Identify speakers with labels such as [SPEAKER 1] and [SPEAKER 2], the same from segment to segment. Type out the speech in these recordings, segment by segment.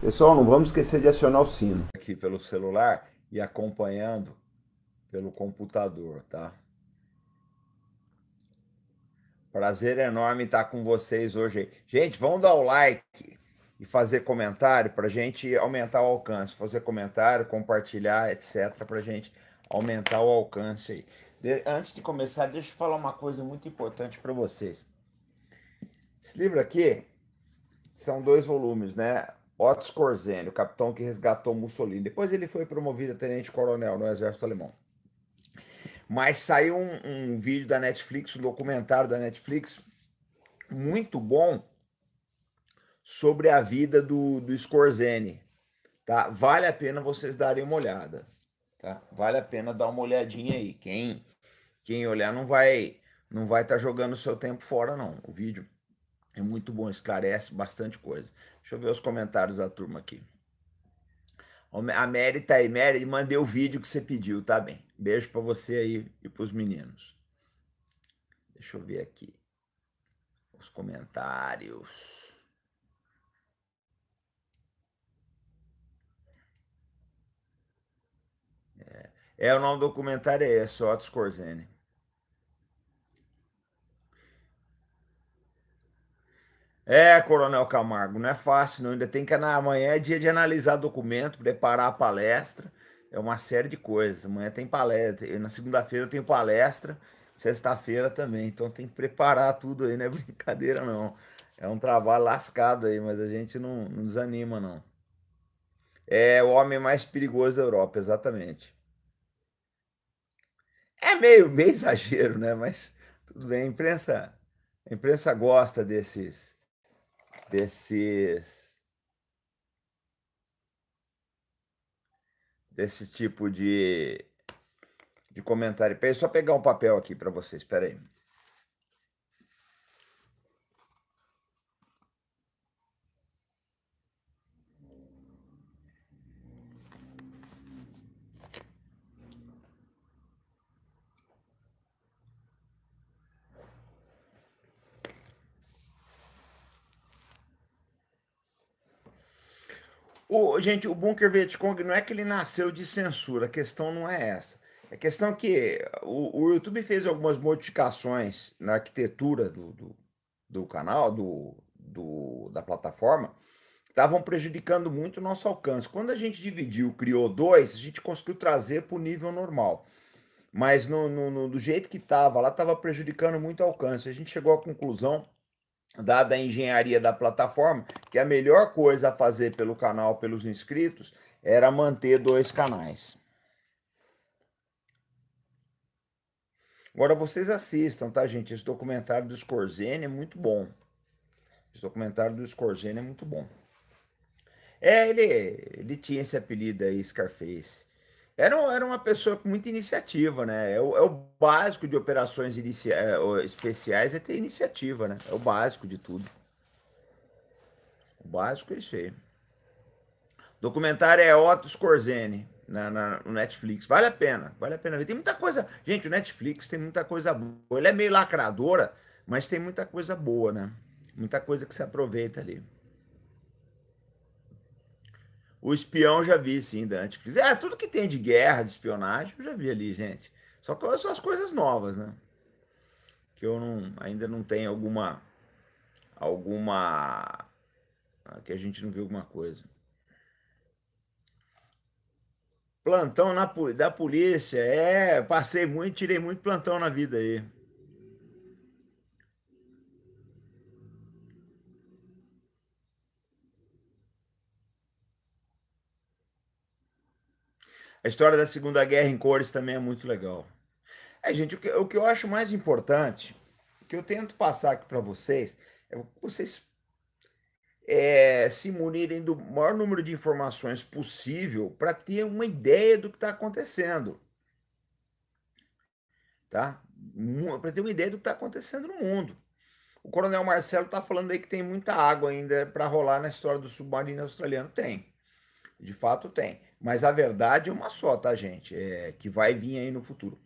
[SPEAKER 1] Pessoal, não vamos esquecer de acionar o sino. Aqui pelo celular e acompanhando pelo computador, tá? Prazer enorme estar com vocês hoje. Gente, vão dar o like e fazer comentário para gente aumentar o alcance. Fazer comentário, compartilhar, etc., para gente aumentar o alcance aí. De... antes de começar, deixa eu falar uma coisa muito importante para vocês. Esse livro aqui são dois volumes, né? Otto Skorzeny, o capitão que resgatou Mussolini. Depois ele foi promovido a tenente-coronel no exército alemão. Mas saiu um, um vídeo da Netflix, um documentário da Netflix, muito bom, sobre a vida do, do Scorzene. Tá? Vale a pena vocês darem uma olhada. Tá? Vale a pena dar uma olhadinha aí. Quem quem olhar não vai não vai estar tá jogando o seu tempo fora não. O vídeo é muito bom, esclarece bastante coisa. Deixa eu ver os comentários da turma aqui. A Mary tá aí, Mary, mandei o vídeo que você pediu, tá bem? Beijo para você aí e para os meninos. Deixa eu ver aqui os comentários. É, é o nome do documentário é esse, Otis Corzene. É, Coronel Camargo, não é fácil, não. Ainda tem que amanhã é dia de analisar documento, preparar a palestra. É uma série de coisas. Amanhã tem palestra. na segunda-feira eu tenho palestra, sexta-feira também. Então tem que preparar tudo aí, não é brincadeira, não. É um trabalho lascado aí, mas a gente não, não desanima, não. É o homem mais perigoso da Europa, exatamente. É meio, meio exagero, né? Mas tudo bem, a imprensa, a imprensa gosta desses desses desse tipo de de comentário. Peraí, só pegar um papel aqui para vocês. Espera aí. O, gente, o Bunker Vietcong não é que ele nasceu de censura, a questão não é essa. A questão é que o, o YouTube fez algumas modificações na arquitetura do, do, do canal, do, do, da plataforma, estavam prejudicando muito o nosso alcance. Quando a gente dividiu, criou dois, a gente conseguiu trazer para o nível normal. Mas no, no, no do jeito que estava lá, estava prejudicando muito o alcance. A gente chegou à conclusão dada a engenharia da plataforma, que a melhor coisa a fazer pelo canal, pelos inscritos, era manter dois canais. Agora vocês assistam, tá, gente? Esse documentário do Scorsese é muito bom. Esse documentário do Scorsese é muito bom. É, ele, ele tinha esse apelido aí, Scarface. Era, era uma pessoa com muita iniciativa, né? É o, é o básico de operações inicia é, especiais é ter iniciativa, né? É o básico de tudo. O básico é isso aí. documentário é Otto Scorsese na, né? na, no Netflix. Vale a pena, vale a pena ver. Tem muita coisa. Gente, o Netflix tem muita coisa boa. Ele é meio lacradora, mas tem muita coisa boa, né? Muita coisa que se aproveita ali. O espião já vi, sim, da Netflix. É, tudo que tem de guerra, de espionagem, eu já vi ali, gente. Só que são as coisas novas, né? Que eu não, ainda não tenho alguma. Alguma. Ah, que a gente não viu alguma coisa. Plantão na, da polícia. É, passei muito, tirei muito plantão na vida aí. A história da Segunda Guerra em cores também é muito legal. É, gente, o que, o que eu acho mais importante, o que eu tento passar aqui para vocês, é vocês é, se munirem do maior número de informações possível para ter uma ideia do que está acontecendo. Tá? Para ter uma ideia do que está acontecendo no mundo. O Coronel Marcelo está falando aí que tem muita água ainda para rolar na história do submarino australiano. Tem. De fato, tem. Mas a verdade é uma só, tá, gente? É, que vai vir aí no futuro.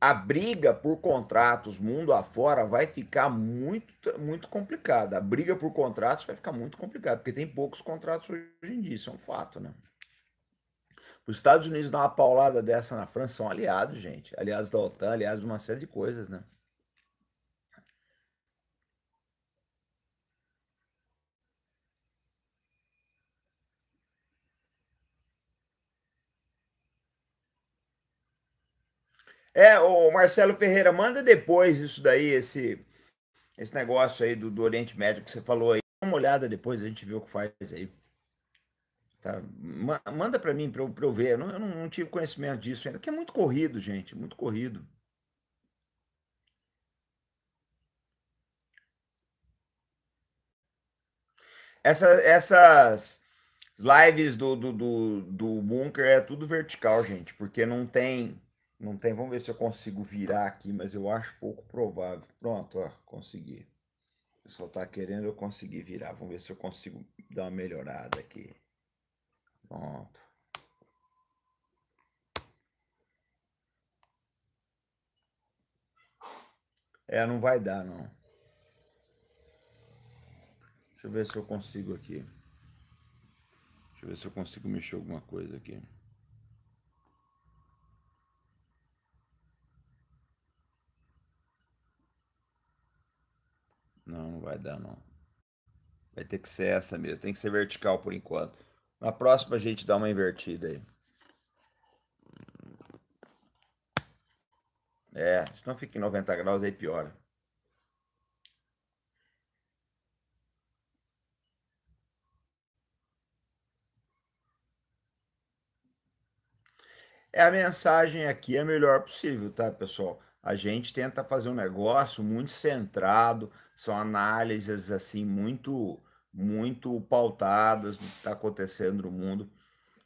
[SPEAKER 1] A briga por contratos mundo afora vai ficar muito, muito complicada. A briga por contratos vai ficar muito complicada, porque tem poucos contratos hoje em dia, isso é um fato, né? Os Estados Unidos dão uma paulada dessa na França, são aliados, gente. Aliados da OTAN, aliados de uma série de coisas, né? É, o Marcelo Ferreira, manda depois isso daí, esse, esse negócio aí do, do Oriente Médio que você falou aí. Dá uma olhada depois, a gente vê o que faz aí. Tá? Manda para mim, para eu, eu, ver. Eu, não, eu não, tive conhecimento disso ainda, que é muito corrido, gente, muito corrido. Essa, essas lives do, do, do, do bunker é tudo vertical, gente, porque não tem não tem, vamos ver se eu consigo virar aqui, mas eu acho pouco provável. Pronto, ó, consegui. O pessoal tá querendo eu conseguir virar. Vamos ver se eu consigo dar uma melhorada aqui. Pronto. É, não vai dar não. Deixa eu ver se eu consigo aqui. Deixa eu ver se eu consigo mexer alguma coisa aqui. Não, não vai dar, não. Vai ter que ser essa mesmo. Tem que ser vertical por enquanto. Na próxima a gente dá uma invertida aí. É, se não fica em 90 graus aí piora. É a mensagem aqui é a melhor possível, tá, pessoal? a gente tenta fazer um negócio muito centrado, são análises assim muito muito pautadas do que está acontecendo no mundo.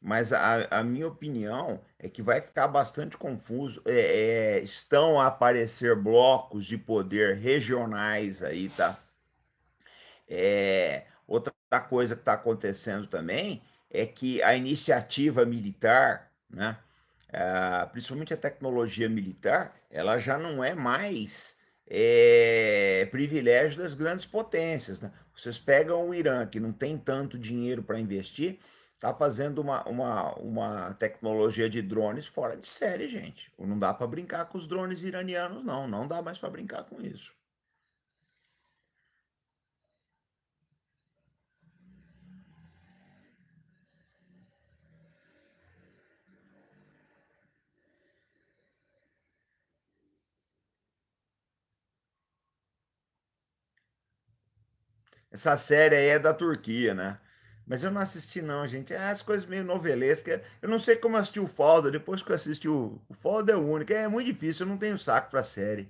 [SPEAKER 1] Mas a, a, minha opinião é que vai ficar bastante confuso. É, é, estão a aparecer blocos de poder regionais aí, tá? É, outra coisa que está acontecendo também é que a iniciativa militar, né? Ah, principalmente a tecnologia militar, ela já não é mais é, privilégio das grandes potências. Né? Vocês pegam o Irã, que não tem tanto dinheiro para investir, está fazendo uma, uma, uma tecnologia de drones fora de série, gente. Não dá para brincar com os drones iranianos, não. Não dá mais para brincar com isso. Essa série aí é da Turquia, né? Mas eu não assisti, não, gente. É as coisas meio novelescas. Eu não sei como assistir o Falda. Depois que eu assisti o, o é o único. É muito difícil, eu não tenho saco pra série.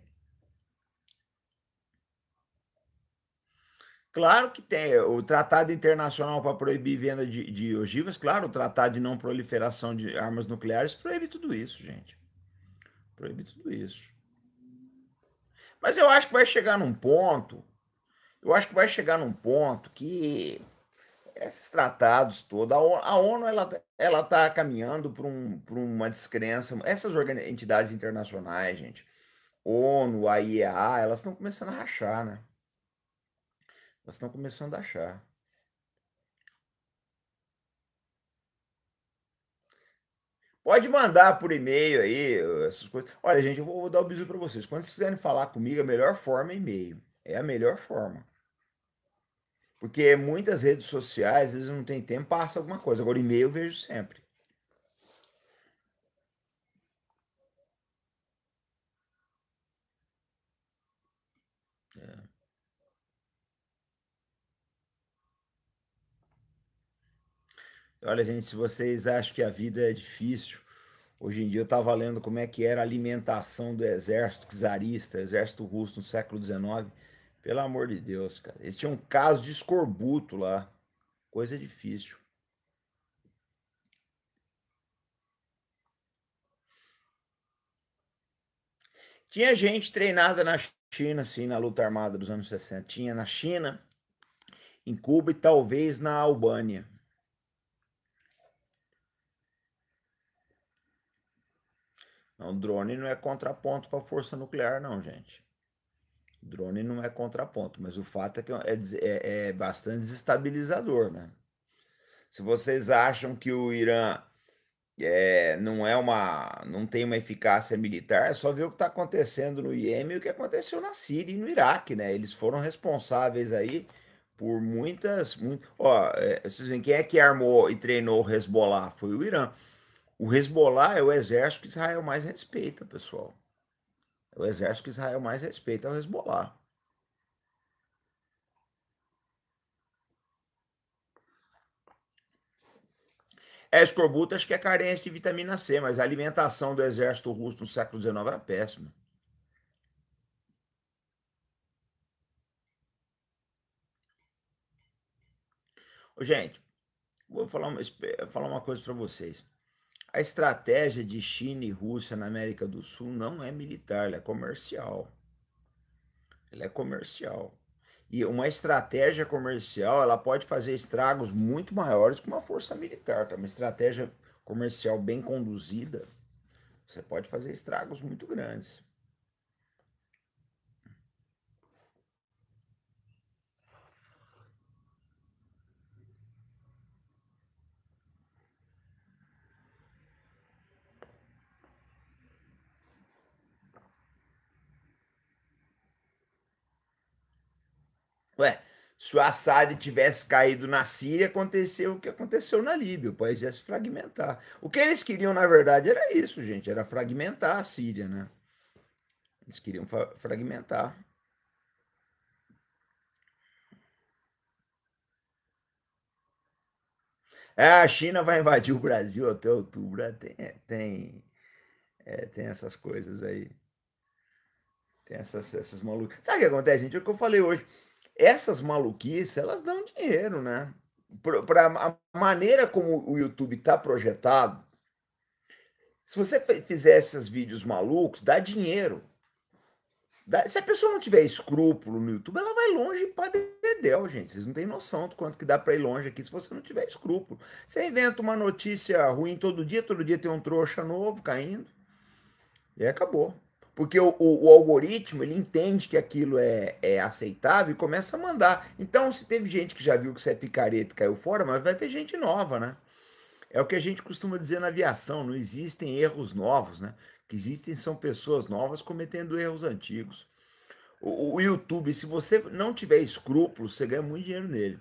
[SPEAKER 1] Claro que tem é, o Tratado Internacional para proibir venda de, de ogivas, claro, o Tratado de Não Proliferação de Armas Nucleares proíbe tudo isso, gente. Proíbe tudo isso. Mas eu acho que vai chegar num ponto eu acho que vai chegar num ponto que esses tratados todos, a ONU ela ela está caminhando para um, para uma descrença. Essas entidades internacionais, gente, ONU, a IEA, elas estão começando a rachar, né? Elas estão começando a achar. Pode mandar por e-mail aí essas coisas. Olha, gente, eu vou, vou dar o um bisu para vocês. Quando vocês quiserem falar comigo, a melhor forma é e-mail é a melhor forma. Porque muitas redes sociais, eles não têm tempo, passa alguma coisa. Agora, e-mail eu vejo sempre. É. Olha, gente, se vocês acham que a vida é difícil, hoje em dia eu estava lendo como é que era a alimentação do exército czarista, exército russo no século XIX pelo amor de Deus, cara. Eles tinham um caso de escorbuto lá. Coisa difícil. Tinha gente treinada na China, sim, na luta armada dos anos 60. Tinha na China, em Cuba e talvez na Albânia. Não, drone não é contraponto para força nuclear, não, gente. Drone não é contraponto, mas o fato é que é, é, é bastante desestabilizador, né? Se vocês acham que o Irã é, não é uma, não tem uma eficácia militar, é só ver o que está acontecendo no Iêmen e o que aconteceu na Síria e no Iraque, né? Eles foram responsáveis aí por muitas, muito, ó, é, vocês veem quem é que armou e treinou o Hezbollah? Foi o Irã. O Hezbollah é o exército que Israel mais respeita, pessoal. O exército que Israel mais respeita é o Hezbollah. É escorbuto, acho que é carente de vitamina C, mas a alimentação do exército russo no século XIX era péssima. Gente, vou falar uma, falar uma coisa para vocês. A estratégia de China e Rússia na América do Sul não é militar, ela é comercial. Ela é comercial. E uma estratégia comercial, ela pode fazer estragos muito maiores que uma força militar. Tá? Uma estratégia comercial bem conduzida, você pode fazer estragos muito grandes. Ué, se o Assad tivesse caído na Síria, aconteceu o que aconteceu na Líbia, o país ia se fragmentar. O que eles queriam, na verdade, era isso, gente, era fragmentar a Síria, né? Eles queriam fragmentar. É, a China vai invadir o Brasil até outubro. É, tem, é, tem, é, tem essas coisas aí. Tem essas, essas malucas. Sabe o que acontece, gente? É o que eu falei hoje essas maluquices, elas dão dinheiro, né? Para a maneira como o YouTube está projetado, se você fizer esses vídeos malucos, dá dinheiro. Dá, se a pessoa não tiver escrúpulo no YouTube, ela vai longe para dedéu, gente. Vocês não têm noção do quanto que dá para ir longe aqui se você não tiver escrúpulo. Você inventa uma notícia ruim todo dia, todo dia tem um trouxa novo caindo. E acabou. Porque o, o, o, algoritmo ele entende que aquilo é, é aceitável e começa a mandar. Então, se teve gente que já viu que você é picareta e caiu fora, mas vai ter gente nova, né? É o que a gente costuma dizer na aviação: não existem erros novos, né? O que existem são pessoas novas cometendo erros antigos. O, o YouTube, se você não tiver escrúpulos, você ganha muito dinheiro nele.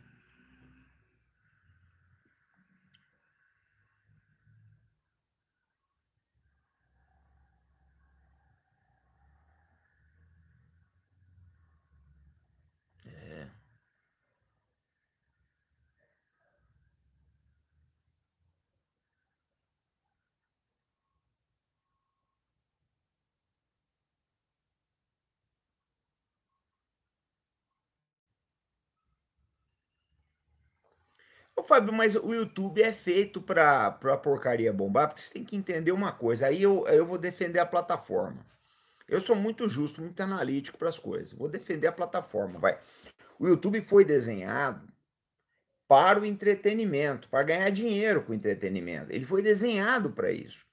[SPEAKER 1] Fábio, mas o YouTube é feito para a porcaria bombar, porque você tem que entender uma coisa. Aí eu, eu vou defender a plataforma. Eu sou muito justo, muito analítico para as coisas. Vou defender a plataforma, vai. O YouTube foi desenhado para o entretenimento, para ganhar dinheiro com o entretenimento. Ele foi desenhado para isso.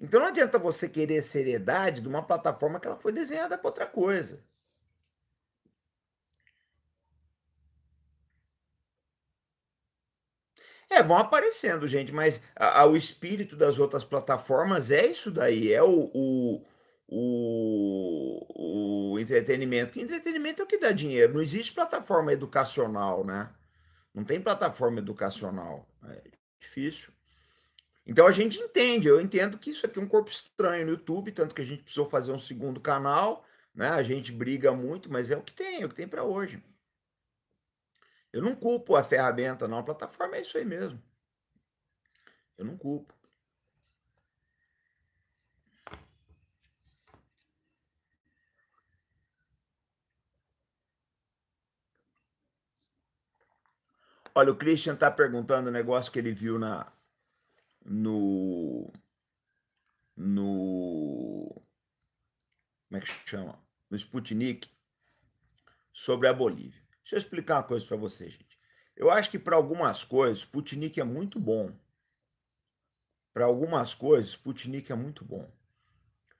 [SPEAKER 1] Então não adianta você querer seriedade de uma plataforma que ela foi desenhada para outra coisa. É, vão aparecendo, gente, mas a, a, o espírito das outras plataformas é isso daí, é o, o, o, o entretenimento. Entretenimento é o que dá dinheiro, não existe plataforma educacional, né? Não tem plataforma educacional, é difícil. Então a gente entende, eu entendo que isso aqui é um corpo estranho no YouTube, tanto que a gente precisou fazer um segundo canal, né? A gente briga muito, mas é o que tem, é o que tem para hoje. Eu não culpo a ferramenta, não. A plataforma é isso aí mesmo. Eu não culpo. Olha, o Christian está perguntando o um negócio que ele viu na no no como é que chama? No Sputnik sobre a Bolívia. Deixa eu explicar uma coisa para você, gente. Eu acho que para algumas coisas, Putinik é muito bom. Para algumas coisas, Putinik é muito bom.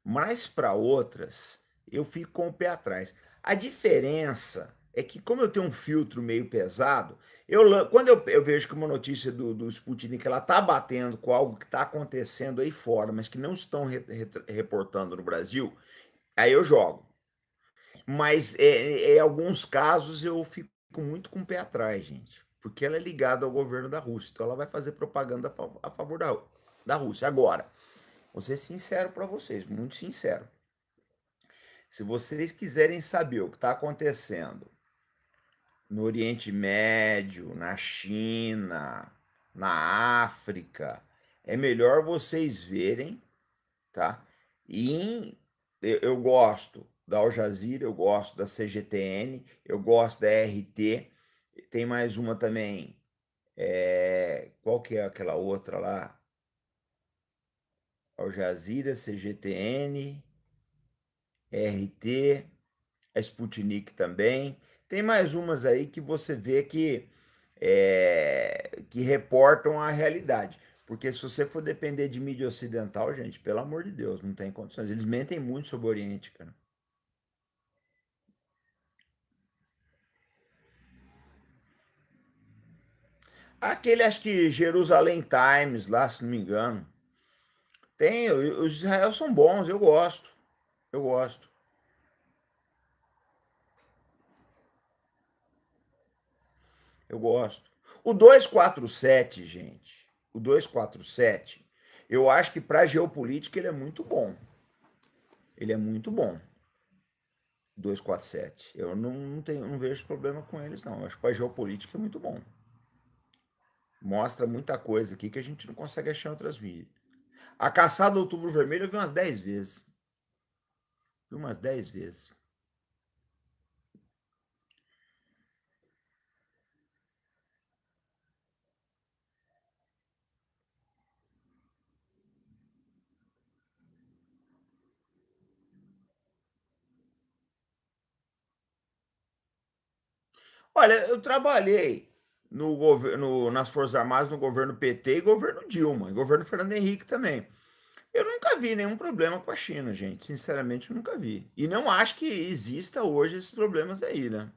[SPEAKER 1] Mas para outras, eu fico com o pé atrás. A diferença é que, como eu tenho um filtro meio pesado, eu, quando eu, eu vejo que uma notícia do, do Sputnik ela está batendo com algo que está acontecendo aí fora, mas que não estão re, re, reportando no Brasil, aí eu jogo. Mas é, em é, é, alguns casos eu fico muito com o pé atrás, gente, porque ela é ligada ao governo da Rússia, então ela vai fazer propaganda a favor da, da Rússia. Agora, vou ser sincero para vocês, muito sincero. Se vocês quiserem saber o que está acontecendo no Oriente Médio, na China, na África, é melhor vocês verem, tá? E eu, eu gosto da Al Jazeera, eu gosto da CGTN, eu gosto da RT, tem mais uma também. É, qual que é aquela outra lá? Al Jazeera, CGTN, RT, a Sputnik também. Tem mais umas aí que você vê que, é, que reportam a realidade. Porque se você for depender de mídia ocidental, gente, pelo amor de Deus, não tem condições. Eles mentem muito sobre o Oriente, cara. Aquele, acho que Jerusalém Times, lá, se não me engano. Tem, os Israel são bons, eu gosto. Eu gosto. Eu gosto. O 247, gente, o 247, eu acho que para geopolítica ele é muito bom. Ele é muito bom. 247. Eu não, não, tenho, não vejo problema com eles, não. Eu acho que para geopolítica é muito bom mostra muita coisa aqui que a gente não consegue achar em outras mídias. A caçada do Outubro Vermelho eu vi umas 10 vezes. Vi umas 10 vezes. Olha, eu trabalhei no governo, nas Forças Armadas, no governo PT e governo Dilma, e governo Fernando Henrique também. Eu nunca vi nenhum problema com a China, gente. Sinceramente, nunca vi. E não acho que exista hoje esses problemas aí, né?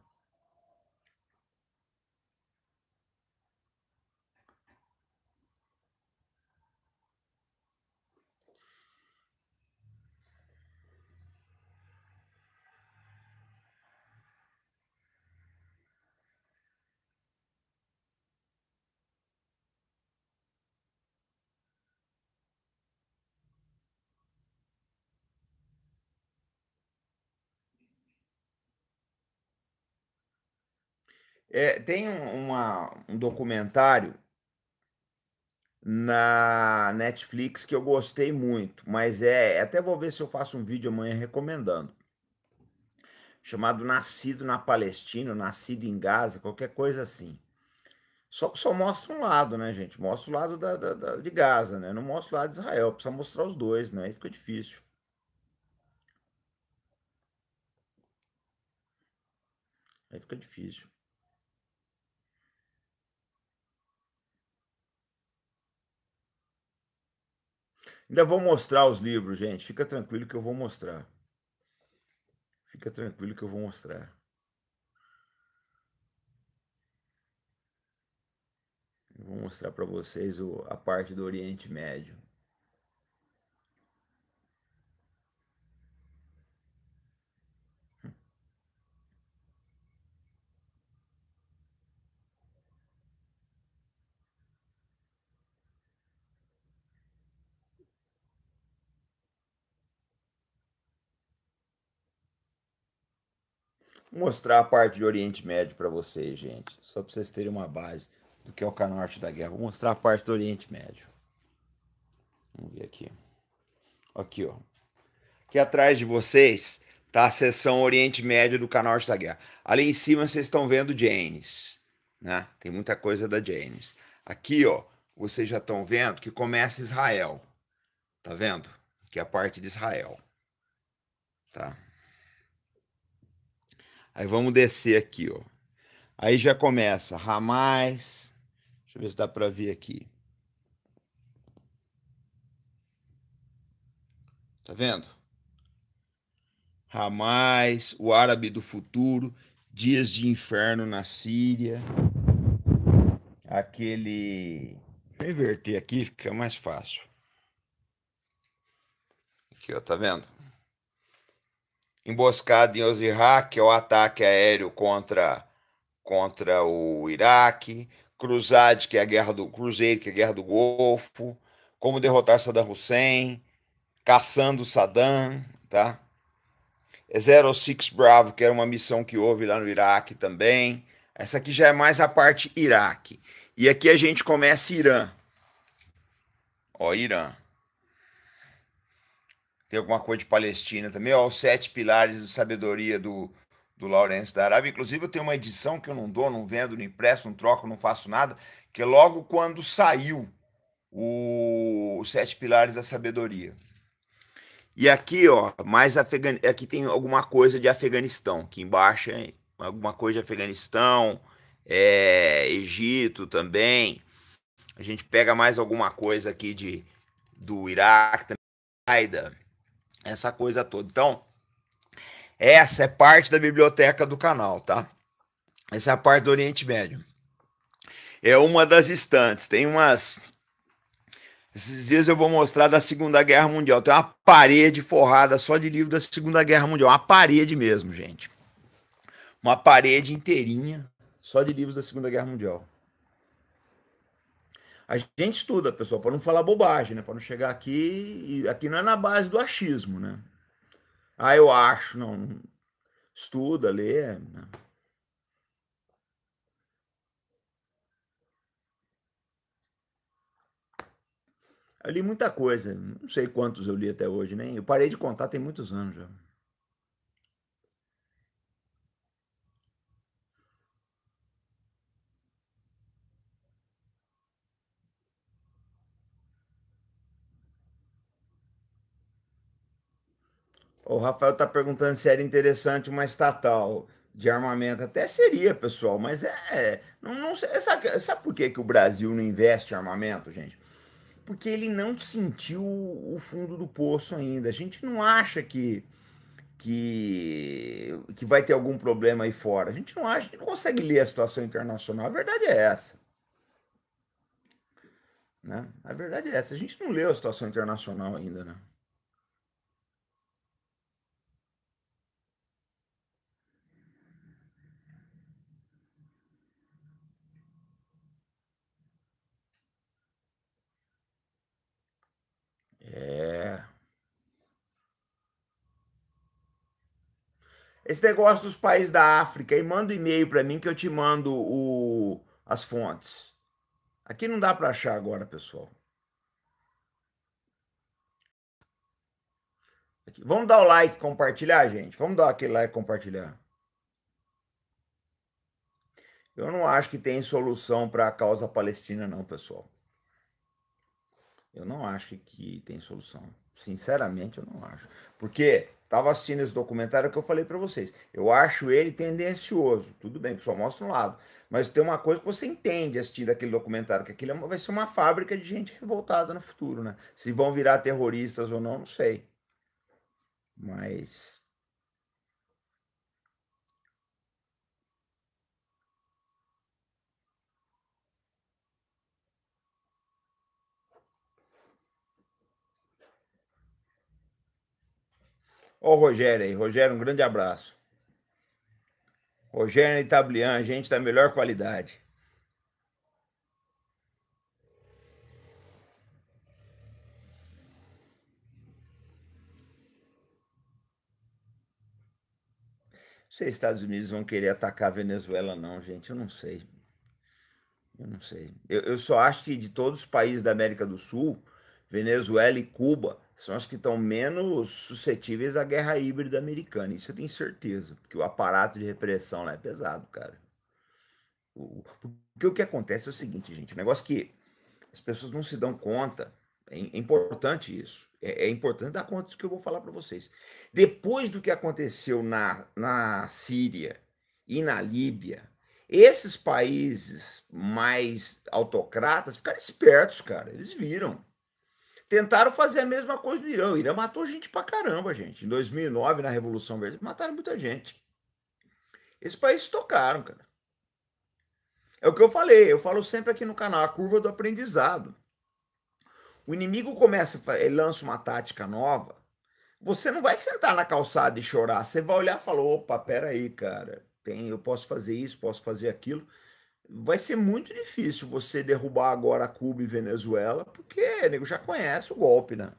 [SPEAKER 1] É, tem uma, um documentário na Netflix que eu gostei muito, mas é. Até vou ver se eu faço um vídeo amanhã recomendando. Chamado Nascido na Palestina, Nascido em Gaza, qualquer coisa assim. Só que só mostra um lado, né, gente? Mostra o lado da, da, da, de Gaza, né? Não mostra o lado de Israel. Precisa mostrar os dois, né? Aí fica difícil. Aí fica difícil. Ainda vou mostrar os livros, gente. Fica tranquilo que eu vou mostrar. Fica tranquilo que eu vou mostrar. Eu vou mostrar para vocês o, a parte do Oriente Médio. mostrar a parte do Oriente Médio para vocês, gente. Só para vocês terem uma base do que é o canal Arte da Guerra. Vou mostrar a parte do Oriente Médio. Vamos ver aqui. Aqui, ó. Aqui atrás de vocês tá a seção Oriente Médio do canal Arte da Guerra. Ali em cima vocês estão vendo Janes, né? Tem muita coisa da Janes. Aqui, ó, vocês já estão vendo que começa Israel. Tá vendo? Que é a parte de Israel. Tá? Aí vamos descer aqui, ó. Aí já começa ramais. Deixa eu ver se dá para ver aqui. Tá vendo? Ramais, o árabe do futuro, dias de inferno na Síria. Aquele. Vou inverter aqui, fica é mais fácil. Aqui, ó, tá vendo? emboscada em Osirá, que é o ataque aéreo contra, contra o Iraque, Cruzade, que é a guerra do Cruzeiro, que é a guerra do Golfo, como derrotar Saddam Hussein, caçando Saddam, tá? É 06 Bravo, que era uma missão que houve lá no Iraque também. Essa aqui já é mais a parte Iraque. E aqui a gente começa Irã. Ó, Irã tem alguma coisa de Palestina também, ó, os sete pilares de sabedoria do, do Lourenço da Arábia. Inclusive, eu tenho uma edição que eu não dou, não vendo, não impresso, não troco, não faço nada, que é logo quando saiu o, os sete pilares da sabedoria. E aqui, ó, mais Afegan... aqui tem alguma coisa de Afeganistão, aqui embaixo, alguma coisa de Afeganistão, é... Egito também. A gente pega mais alguma coisa aqui de do Iraque também essa coisa toda. Então, essa é parte da biblioteca do canal, tá? Essa é a parte do Oriente Médio. É uma das estantes. Tem umas. Esses dias eu vou mostrar da Segunda Guerra Mundial. Tem uma parede forrada só de livro da Segunda Guerra Mundial. Uma parede mesmo, gente. Uma parede inteirinha só de livros da Segunda Guerra Mundial. A gente estuda, pessoal, para não falar bobagem, né? Para não chegar aqui e aqui não é na base do achismo, né? Ah, eu acho, não. Estuda, lê. Né? Eu li muita coisa, não sei quantos eu li até hoje, nem. Eu parei de contar tem muitos anos já. O Rafael está perguntando se era interessante uma estatal de armamento. Até seria, pessoal, mas é. é não, não sabe, sabe por que, que o Brasil não investe em armamento, gente? Porque ele não sentiu o fundo do poço ainda. A gente não acha que, que, que vai ter algum problema aí fora. A gente não acha, a gente não consegue ler a situação internacional. A verdade é essa. Né? A verdade é essa. A gente não leu a situação internacional ainda, né? esse negócio dos países da África e manda um e-mail para mim que eu te mando o, as fontes. Aqui não dá para achar agora, pessoal. Aqui. Vamos dar o like, compartilhar, gente. Vamos dar aquele like, compartilhar. Eu não acho que tem solução para a causa palestina, não, pessoal. Eu não acho que tem solução. Sinceramente, eu não acho. Porque Tava assistindo esse documentário que eu falei para vocês. Eu acho ele tendencioso. Tudo bem, pessoal, mostra um lado. Mas tem uma coisa que você entende assistindo aquele documentário, que aquilo é uma, vai ser uma fábrica de gente revoltada no futuro, né? Se vão virar terroristas ou não, não sei. Mas Ó o Rogério aí. Rogério, um grande abraço. Rogério Itablian, gente da melhor qualidade. se os Estados Unidos vão querer atacar a Venezuela, não, gente, eu não sei. Eu não sei. Eu, eu, só acho que de todos os países da América do Sul, Venezuela e Cuba são as que estão menos suscetíveis à guerra híbrida americana. Isso eu tenho certeza, porque o aparato de repressão lá é pesado, cara. O, porque o que acontece é o seguinte, gente, o negócio é que as pessoas não se dão conta, é, é importante isso, é, é, importante dar conta disso que eu vou falar para vocês. Depois do que aconteceu na, na Síria e na Líbia, esses países mais autocratas ficaram espertos, cara, eles viram Tentaram fazer a mesma coisa no Irã. O Irã matou gente pra caramba, gente. Em 2009, na Revolução Verde, mataram muita gente. Esses países tocaram, cara. É o que eu falei, eu falo sempre aqui no canal, a curva do aprendizado. O inimigo começa, ele lança uma tática nova. Você não vai sentar na calçada e chorar, você vai olhar e falar: opa, peraí, cara, tem, eu posso fazer isso, posso fazer aquilo vai ser muito difícil você derrubar agora Cuba e Venezuela, porque nego já conhece o golpe, né?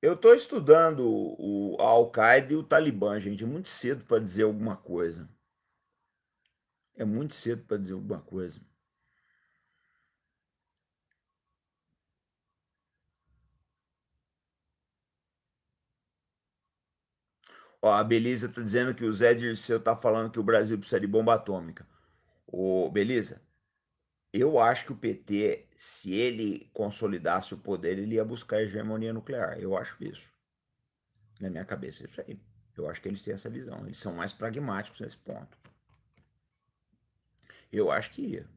[SPEAKER 1] Eu estou estudando o, a Al-Qaeda e o Talibã, gente. É muito cedo para dizer alguma coisa. É muito cedo para dizer alguma coisa. Ó, a Belisa tá dizendo que o Zé Dirceu tá falando que o Brasil precisa de bomba atômica. Ô, Belisa, eu acho que o PT, se ele consolidasse o poder, ele ia buscar hegemonia nuclear. Eu acho isso. Na minha cabeça, é isso aí. Eu acho que eles têm essa visão. Eles são mais pragmáticos nesse ponto. Eu acho que ia.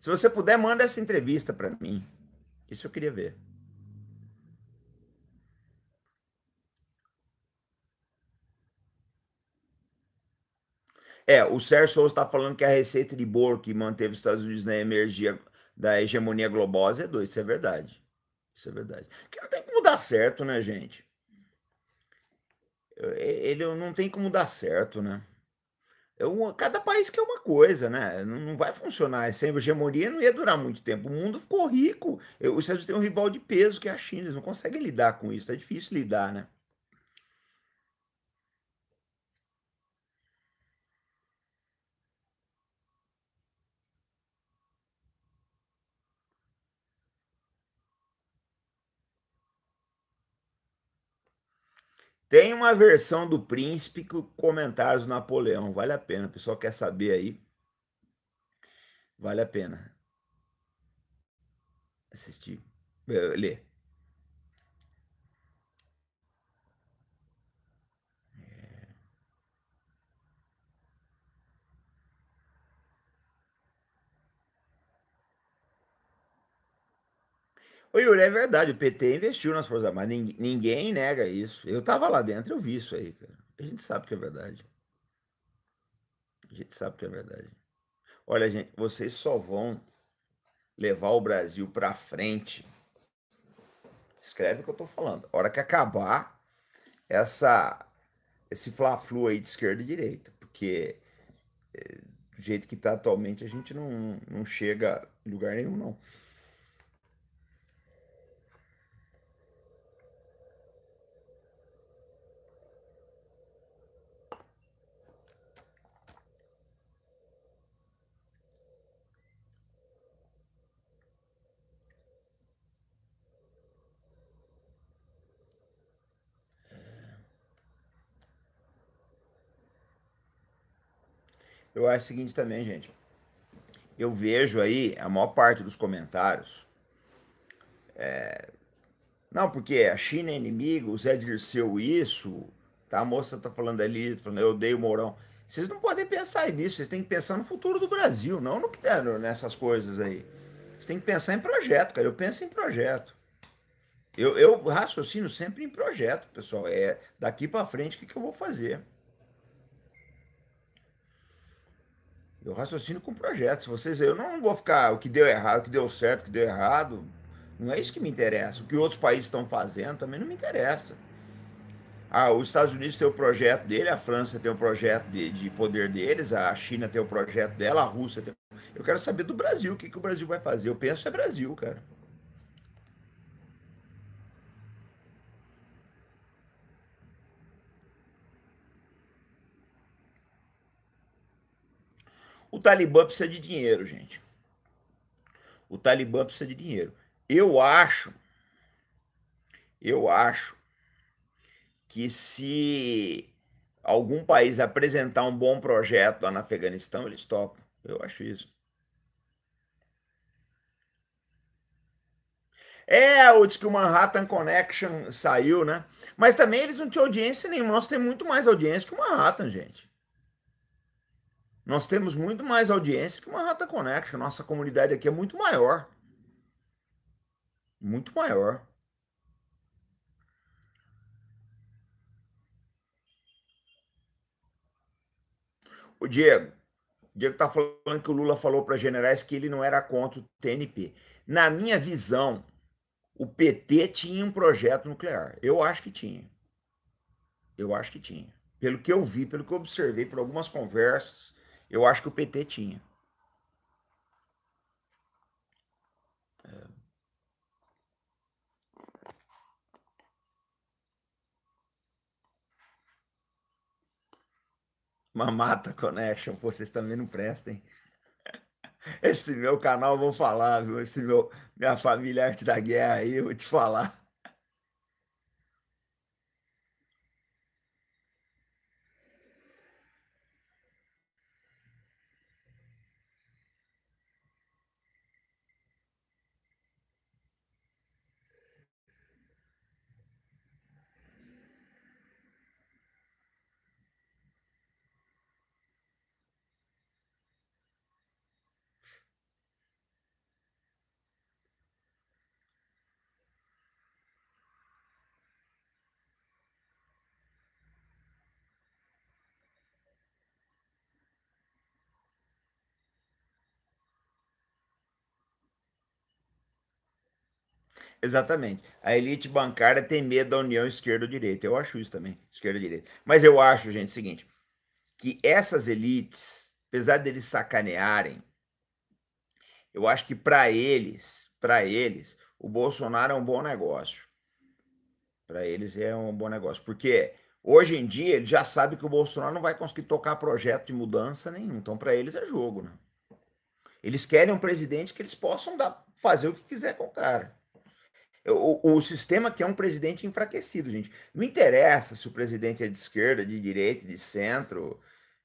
[SPEAKER 1] Se você puder, manda essa entrevista para mim. Isso eu queria ver. É, o Sérgio Souza está falando que a receita de bolo que manteve os Estados Unidos na energia da hegemonia globosa é dois, isso é verdade. Isso é verdade. Que não tem como dar certo, né, gente? Ele não tem como dar certo, né? Eu, cada país quer é uma coisa, né? Não, não vai funcionar. Sem hegemonia não ia durar muito tempo. O mundo ficou rico. Eu, os Estados Unidos têm um rival de peso, que é a China. Eles não conseguem lidar com isso. É difícil lidar, né? Tem uma versão do príncipe com comentários do Napoleão. Vale a pena. O pessoal quer saber aí. Vale a pena. Assistir. É, ler. Ô, Yuri, é verdade, o PT investiu nas Forças Armadas. Ninguém, nega isso. Eu tava lá dentro, eu vi isso aí, cara. A gente sabe que é verdade. A gente sabe que é verdade. Olha, gente, vocês só vão levar o Brasil para frente. Escreve o que eu tô falando. A hora que acabar essa esse fla-flu aí de esquerda e direita, porque eh, do jeito que tá atualmente a gente não, não chega em lugar nenhum não. eu acho o seguinte também, gente. Eu vejo aí a maior parte dos comentários. É, não, porque a China é inimigo, o Zé Dirceu isso, tá? A moça tá falando ali, tá falando, eu odeio o Mourão. Vocês não podem pensar nisso, vocês têm que pensar no futuro do Brasil, não no que tá nessas coisas aí. Vocês têm que pensar em projeto, cara. Eu penso em projeto. Eu, eu raciocino sempre em projeto, pessoal. É daqui para frente o que, que eu vou fazer. Eu raciocino com projetos. Vocês, eu não vou ficar o que deu errado, o que deu certo, o que deu errado. Não é isso que me interessa. O que outros países estão fazendo também não me interessa. Ah, os Estados Unidos tem o projeto dele, a França tem o projeto de, de poder deles, a China tem o projeto dela, a Rússia tem. Eu quero saber do Brasil, o que, que o Brasil vai fazer. Eu penso é Brasil, cara. O Talibã precisa de dinheiro, gente. O Talibã precisa de dinheiro. Eu acho, eu acho que se algum país apresentar um bom projeto lá no Afeganistão, eles topam. Eu acho isso. É, o diz que o Manhattan Connection saiu, né? Mas também eles não tinham audiência nenhuma. Nós temos muito mais audiência que o Manhattan, gente. Nós temos muito mais audiência que uma Rata Connection. Nossa comunidade aqui é muito maior. Muito maior. O Diego. O Diego tá falando que o Lula falou para generais que ele não era contra o TNP. Na minha visão, o PT tinha um projeto nuclear. Eu acho que tinha. Eu acho que tinha. Pelo que eu vi, pelo que eu observei, por algumas conversas, eu acho que o PT tinha. É. Mamata Connection, vocês também não prestem. Esse meu canal, vão falar, viu? Esse meu, minha família Arte da Guerra aí, eu vou te falar. Exatamente. A elite bancária tem medo da união esquerda-direita. Eu acho isso também, esquerda-direita. Mas eu acho, gente, o seguinte, que essas elites, apesar deles sacanearem, eu acho que para eles, para eles, o Bolsonaro é um bom negócio. Para eles é um bom negócio, porque hoje em dia ele já sabe que o Bolsonaro não vai conseguir tocar projeto de mudança nenhum. Então para eles é jogo, né? Eles querem um presidente que eles possam dar, fazer o que quiser com o cara o, o, sistema que é um presidente enfraquecido, gente. Não interessa se o presidente é de esquerda, de direita, de centro,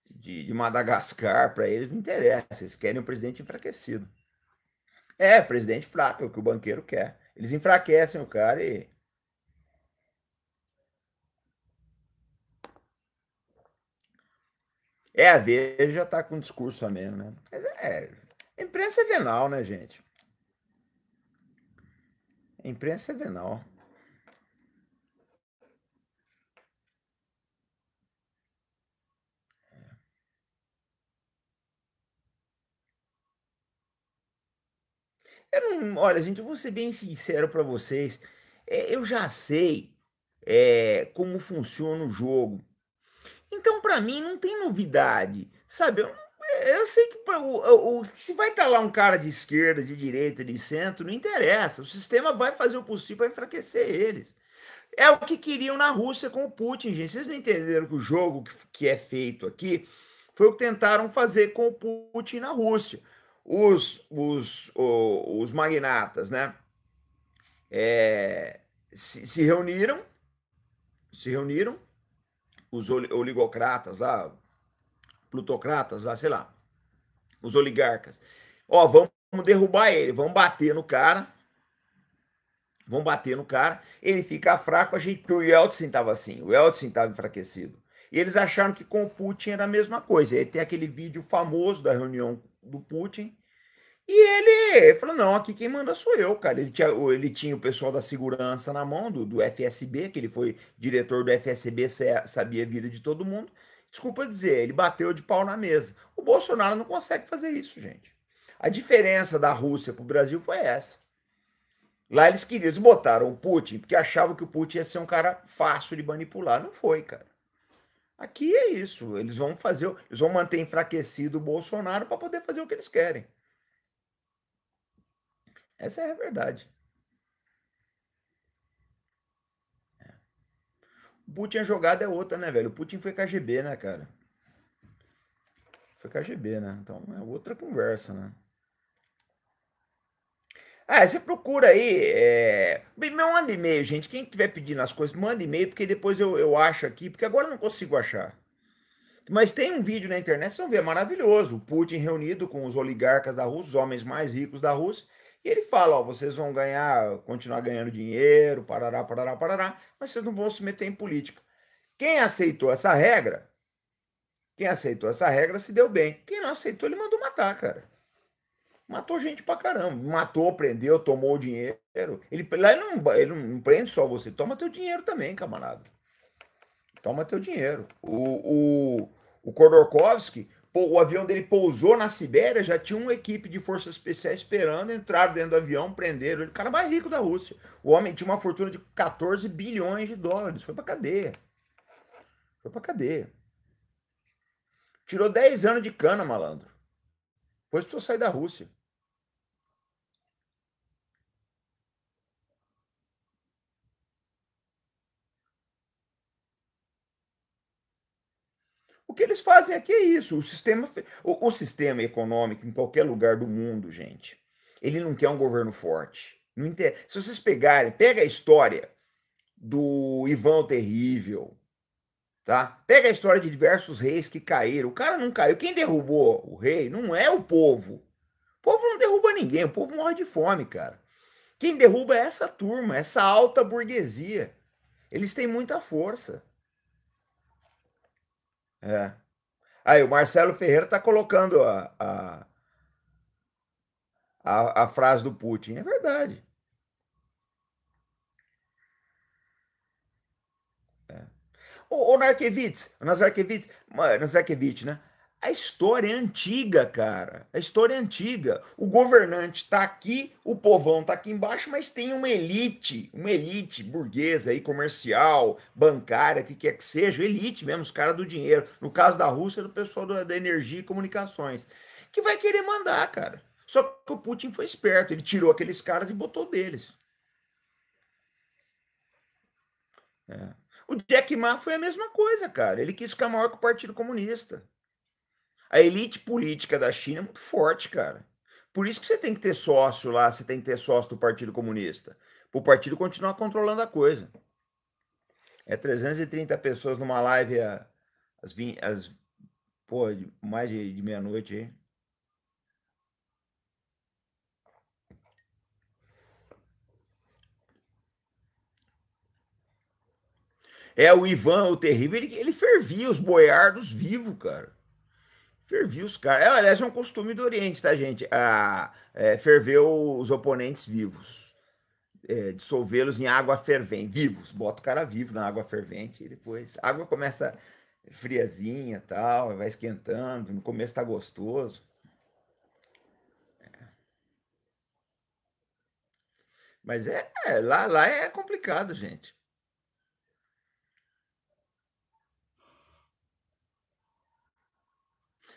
[SPEAKER 1] de, de Madagascar, para eles não interessa. Eles querem um presidente enfraquecido. É, presidente fraco, é o que o banqueiro quer. Eles enfraquecem o cara e. É, a Veja já está com um discurso ameno, né? Mas é, a imprensa é venal, né, gente? imprensa é venal. É. Não, olha, gente, eu vou ser bem sincero para vocês. É, eu já sei é, como funciona o jogo. Então, para mim, não tem novidade. Sabe, eu é, eu sei que o, o, se vai estar tá lá um cara de esquerda, de direita, de centro, não interessa. O sistema vai fazer o possível para enfraquecer eles. É o que queriam na Rússia com o Putin, gente. Vocês não entenderam que o jogo que, que é feito aqui foi o que tentaram fazer com o Putin na Rússia. Os, os, os, os magnatas, né? É, se, se reuniram, se reuniram, os oligocratas lá, plutocratas lá, sei lá, os oligarcas. Ó, vamos derrubar ele, vamos bater no cara. vamos bater no cara, ele fica fraco, a gente, porque o Yeltsin estava assim, o Yeltsin estava enfraquecido. E eles acharam que com o Putin era a mesma coisa. Aí tem aquele vídeo famoso da reunião do Putin, e ele falou: não, aqui quem manda sou eu, cara. Ele tinha, ele tinha o pessoal da segurança na mão, do, do FSB, que ele foi diretor do FSB, sabia a vida de todo mundo desculpa dizer, ele bateu de pau na mesa. O Bolsonaro não consegue fazer isso, gente. A diferença da Rússia para o Brasil foi essa. Lá eles queriam, eles botaram o Putin, porque achavam que o Putin ia ser um cara fácil de manipular. Não foi, cara. Aqui é isso. Eles vão fazer, eles vão manter enfraquecido o Bolsonaro para poder fazer o que eles querem. Essa é a verdade. Putin a é jogada é outra, né, velho? O Putin foi KGB, né, cara? Foi KGB, né? Então é outra conversa, né? Ah, você procura aí. É... manda e-mail, gente. Quem estiver pedindo as coisas, manda e-mail, porque depois eu, eu acho aqui, porque agora eu não consigo achar. Mas tem um vídeo na internet, vocês vão ver, é maravilhoso. O Putin reunido com os oligarcas da Rússia, os homens mais ricos da Rússia. E ele fala: ó, vocês vão ganhar, continuar ganhando dinheiro, parará, parará, parará, mas vocês não vão se meter em política. Quem aceitou essa regra, quem aceitou essa regra se deu bem. Quem não aceitou, ele mandou matar, cara. Matou gente pra caramba. Matou, prendeu, tomou o dinheiro. Ele, lá ele não, ele não prende só você, toma teu dinheiro também, camarada. Toma teu dinheiro. O, o, o Khodorkovsky o avião dele pousou na Sibéria, já tinha uma equipe de forças especiais esperando, entraram dentro do avião, prenderam ele. O cara mais rico da Rússia. O homem tinha uma fortuna de 14 bilhões de dólares. Foi pra cadeia. Foi pra cadeia. Tirou 10 anos de cana, malandro. Depois precisou sair da Rússia. O que eles fazem aqui é isso. O sistema, o, o sistema econômico em qualquer lugar do mundo, gente, ele não quer um governo forte. Não inter... Se vocês pegarem, pega a história do Ivan Terrível, tá? Pega a história de diversos reis que caíram. O cara não caiu. Quem derrubou o rei não é o povo. O povo não derruba ninguém, o povo morre de fome, cara. Quem derruba é essa turma, essa alta burguesia. Eles têm muita força. É. Aí, o Marcelo Ferreira está colocando a, a, a, a frase do Putin. É verdade. É. O, o Narkevitz, o Nazarkevitz, Nazarkevitz, né? A história é antiga, cara. A história é antiga. O governante está aqui, o povão está aqui embaixo, mas tem uma elite, uma elite burguesa aí, comercial, bancária, que quer que seja, elite mesmo, os caras do dinheiro. No caso da Rússia, é do pessoal da energia e comunicações, que vai querer mandar, cara. Só que o Putin foi esperto, ele tirou aqueles caras e botou deles. É. O Jack Ma foi a mesma coisa, cara. Ele quis ficar maior que o Partido Comunista. A elite política da China é muito forte, cara. Por isso que você tem que ter sócio lá, você tem que ter sócio do Partido Comunista. Para o partido continuar controlando a coisa. É 330 pessoas numa live às 20, às, pô, mais de, de meia-noite aí. É, o Ivan, o terrível, ele, ele fervia os boiardos vivos, cara. Ferviu os caras. É, aliás, é um costume do Oriente, tá, gente? Ah, é, ferver os oponentes vivos. É, Dissolvê-los em água fervente. Vivos. Bota o cara vivo na água fervente e depois. A água começa friazinha tal, vai esquentando. No começo tá gostoso. É. Mas é, é, lá, lá é complicado, gente.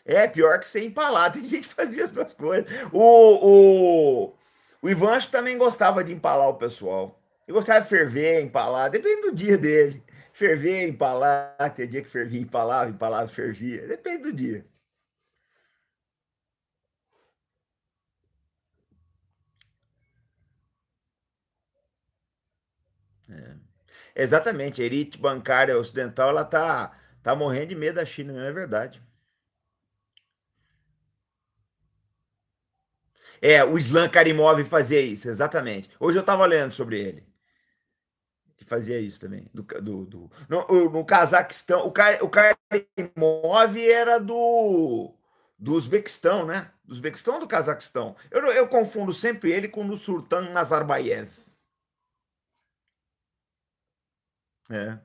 [SPEAKER 1] É, pior que ser empalado. Tem gente que fazia as duas coisas. O, o, o Ivan acho que também gostava de empalar o pessoal. Ele gostava de ferver, empalar, depende do dia dele. Ferver, empalar, tem dia que fervia, empalava, empalava, fervia. Depende do dia. É. Exatamente, a elite bancária ocidental ela tá, tá morrendo de medo da China, não é verdade. É, o Slam Karimov fazia isso, exatamente. Hoje eu estava lendo sobre ele. que fazia isso também. Do, do, do no, no Cazaquistão, o, Kar, o Karimov era do, do Uzbequistão, né? Do Uzbequistão ou do Cazaquistão? Eu, eu confundo sempre ele com o Sultan Nazarbayev. É.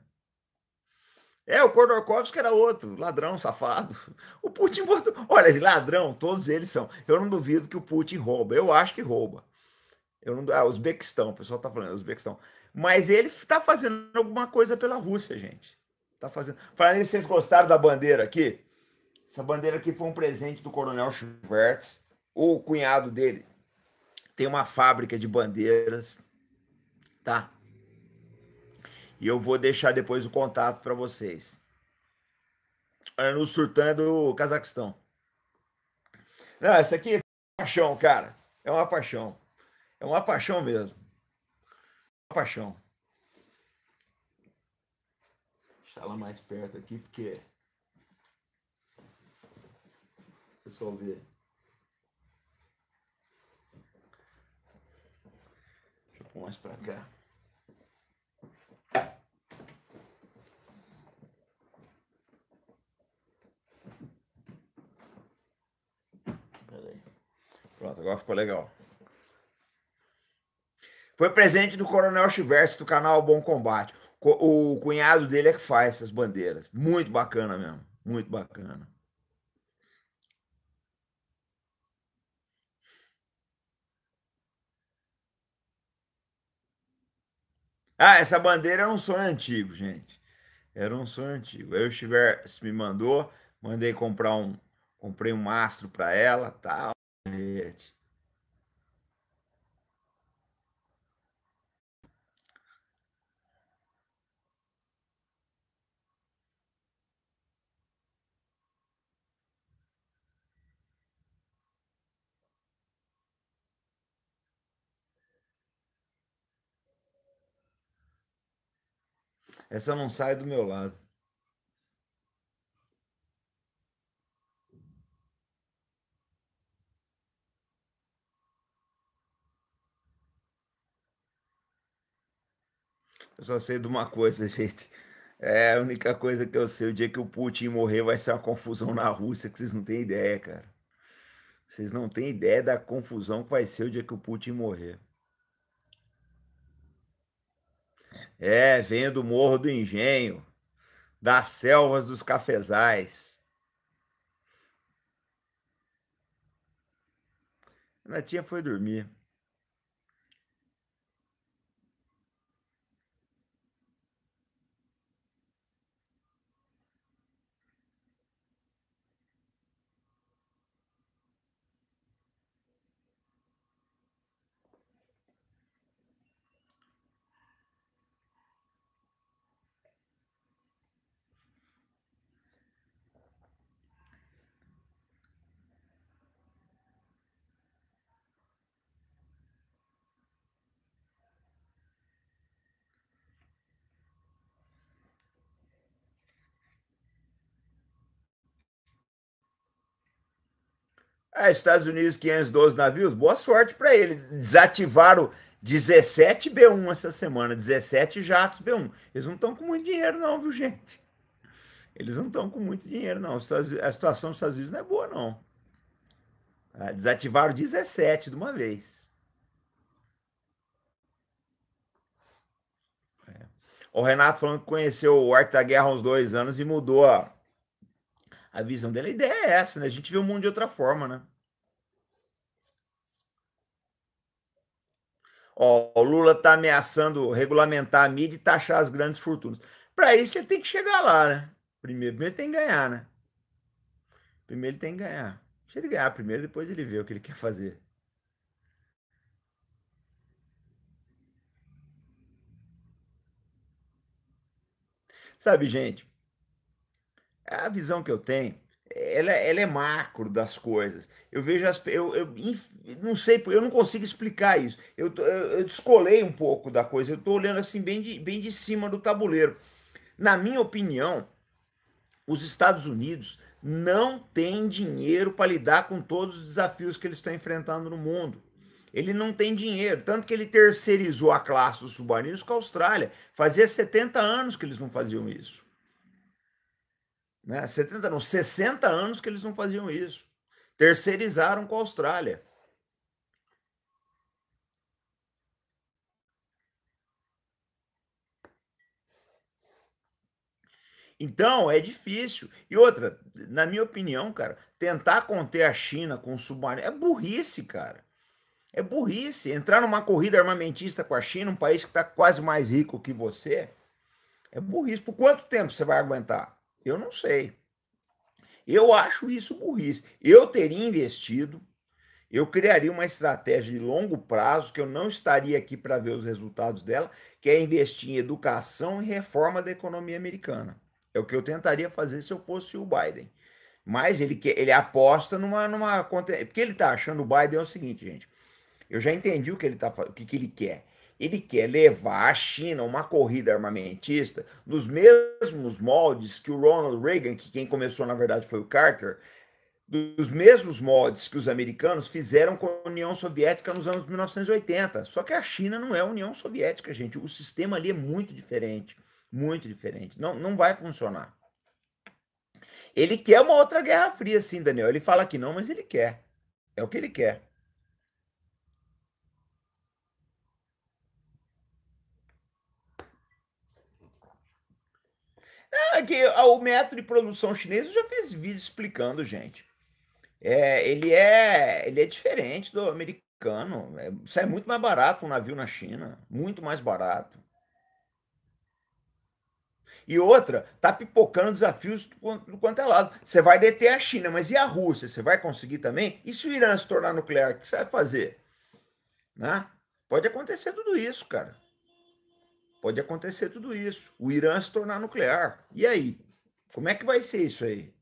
[SPEAKER 1] É, o que era outro, ladrão, safado. O Putin botou. Olha, ladrão, todos eles são. Eu não duvido que o Putin rouba. Eu acho que rouba. Eu não... Ah, Uzbequistão, o pessoal tá falando, Uzbequistão. Mas ele tá fazendo alguma coisa pela Rússia, gente. Tá fazendo. Falando isso, vocês gostaram da bandeira aqui? Essa bandeira aqui foi um presente do Coronel Schwartz, o cunhado dele. Tem uma fábrica de bandeiras, tá? E eu vou deixar depois o contato para vocês. No Surtan do Cazaquistão. Não, essa aqui é paixão, cara. É uma paixão. É uma paixão mesmo. Uma paixão. Deixa ela mais perto aqui, porque. pessoal ver Deixa eu pôr mais pra cá. Pronto, agora ficou legal. Foi presente do Coronel Chiverte, do canal Bom Combate. O cunhado dele é que faz essas bandeiras. Muito bacana mesmo. Muito bacana. Ah, essa bandeira era um sonho antigo, gente. Era um sonho antigo. Eu estiver, me mandou, mandei comprar um, comprei um mastro para ela, tal. Essa não sai do meu lado. Eu só sei de uma coisa, gente. É a única coisa que eu sei. O dia que o Putin morrer vai ser uma confusão na Rússia que vocês não têm ideia, cara. Vocês não têm ideia da confusão que vai ser o dia que o Putin morrer. É, vem do Morro do Engenho, das selvas dos cafezais. A Natinha foi dormir. Ah, Estados Unidos, 512 navios, boa sorte para eles. Desativaram 17 B1 essa semana, 17 jatos B1. Eles não estão com muito dinheiro, não, viu, gente? Eles não estão com muito dinheiro, não. A situação dos Estados Unidos não é boa, não. Ah, desativaram 17 de uma vez. É. O Renato falando que conheceu o Arte da Guerra há uns dois anos e mudou a, a visão dele. A ideia é essa, né? A gente vê o mundo de outra forma, né? Ó, o Lula está ameaçando regulamentar a mídia e taxar as grandes fortunas. Para isso, ele tem que chegar lá, né? Primeiro, primeiro tem que ganhar, né? Primeiro ele tem que ganhar. Deixa ele ganhar primeiro, depois ele vê o que ele quer fazer. Sabe, gente, a visão que eu tenho ela, ela é macro das coisas. Eu vejo as. Eu, eu não sei, eu não consigo explicar isso. Eu, eu, eu descolei um pouco da coisa, eu estou olhando assim bem de, bem de cima do tabuleiro. Na minha opinião, os Estados Unidos não têm dinheiro para lidar com todos os desafios que eles estão enfrentando no mundo. Ele não tem dinheiro, tanto que ele terceirizou a classe dos submarinos com a Austrália. Fazia 70 anos que eles não faziam isso. Né? 70 anos 60 anos que eles não faziam isso. Terceirizaram com a Austrália. Então, é difícil. E outra, na minha opinião, cara, tentar conter a China com submarino é burrice, cara. É burrice. Entrar numa corrida armamentista com a China, um país que está quase mais rico que você, é burrice. Por quanto tempo você vai aguentar? Eu não sei. Eu acho isso burrice. Eu teria investido, eu criaria uma estratégia de longo prazo, que eu não estaria aqui para ver os resultados dela, que é investir em educação e reforma da economia americana. É o que eu tentaria fazer se eu fosse o Biden. Mas ele, quer, ele aposta numa, numa. Porque ele está achando o Biden é o seguinte, gente. Eu já entendi o que ele tá o que, que ele quer ele quer levar a China uma corrida armamentista nos mesmos moldes que o Ronald Reagan, que quem começou na verdade foi o Carter, dos mesmos moldes que os americanos fizeram com a União Soviética nos anos 1980. Só que a China não é a União Soviética, gente. O sistema ali é muito diferente, muito diferente. Não, não vai funcionar. Ele quer uma outra Guerra Fria, sim, Daniel. Ele fala que não, mas ele quer. É o que ele quer. É que o método de produção chinês eu já fiz vídeo explicando, gente. É, ele, é, ele é diferente do americano. É, sai muito mais barato um navio na China. Muito mais barato. E outra, tá pipocando desafios do quanto é lado. Você vai deter a China, mas e a Rússia? Você vai conseguir também? E se o Irã se tornar nuclear, o que você vai fazer? Né? Pode acontecer tudo isso, cara. Pode acontecer tudo isso. O Irã se tornar nuclear. E aí? Como é que vai ser isso aí?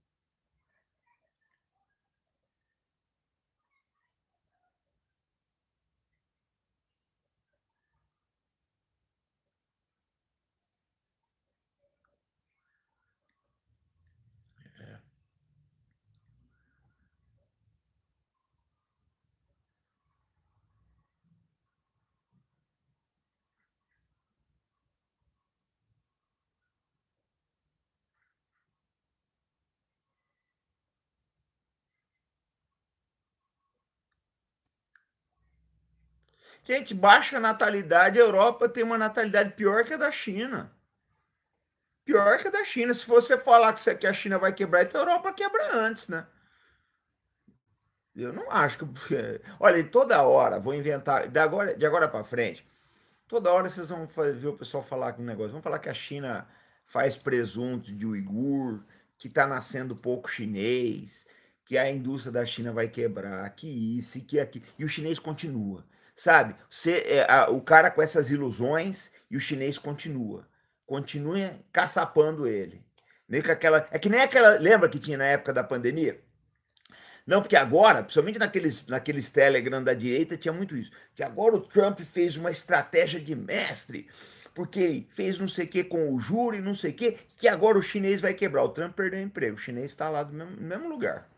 [SPEAKER 1] Gente, baixa natalidade, a Europa tem uma natalidade pior que a da China. Pior que a da China. Se você falar que, você, que a China vai quebrar, então a Europa quebra antes, né? Eu não acho que. Olha, toda hora vou inventar. De agora, de agora para frente, toda hora vocês vão ver o pessoal falar com um negócio. Vão falar que a China faz presunto de uigur, que está nascendo pouco chinês, que a indústria da China vai quebrar, que isso e que aquilo. E o chinês continua. Sabe? Você, é, a, o cara com essas ilusões e o chinês continua. Continua caçapando ele. Nem com aquela, é que nem aquela. Lembra que tinha na época da pandemia? Não, porque agora, principalmente naqueles, naqueles Telegram da direita, tinha muito isso. Que agora o Trump fez uma estratégia de mestre, porque fez não sei o que com o juro e não sei o que, que agora o chinês vai quebrar. O Trump perdeu o emprego, o chinês está lá no mesmo, mesmo lugar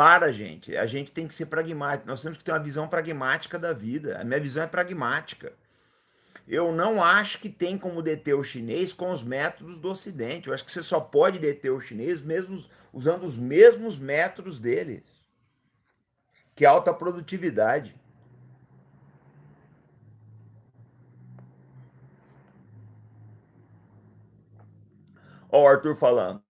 [SPEAKER 1] para, gente. A gente tem que ser pragmático. Nós temos que ter uma visão pragmática da vida. A minha visão é pragmática. Eu não acho que tem como deter o chinês com os métodos do Ocidente. Eu acho que você só pode deter o chinês mesmo, usando os mesmos métodos deles, que é alta produtividade. Ó, o Arthur falando.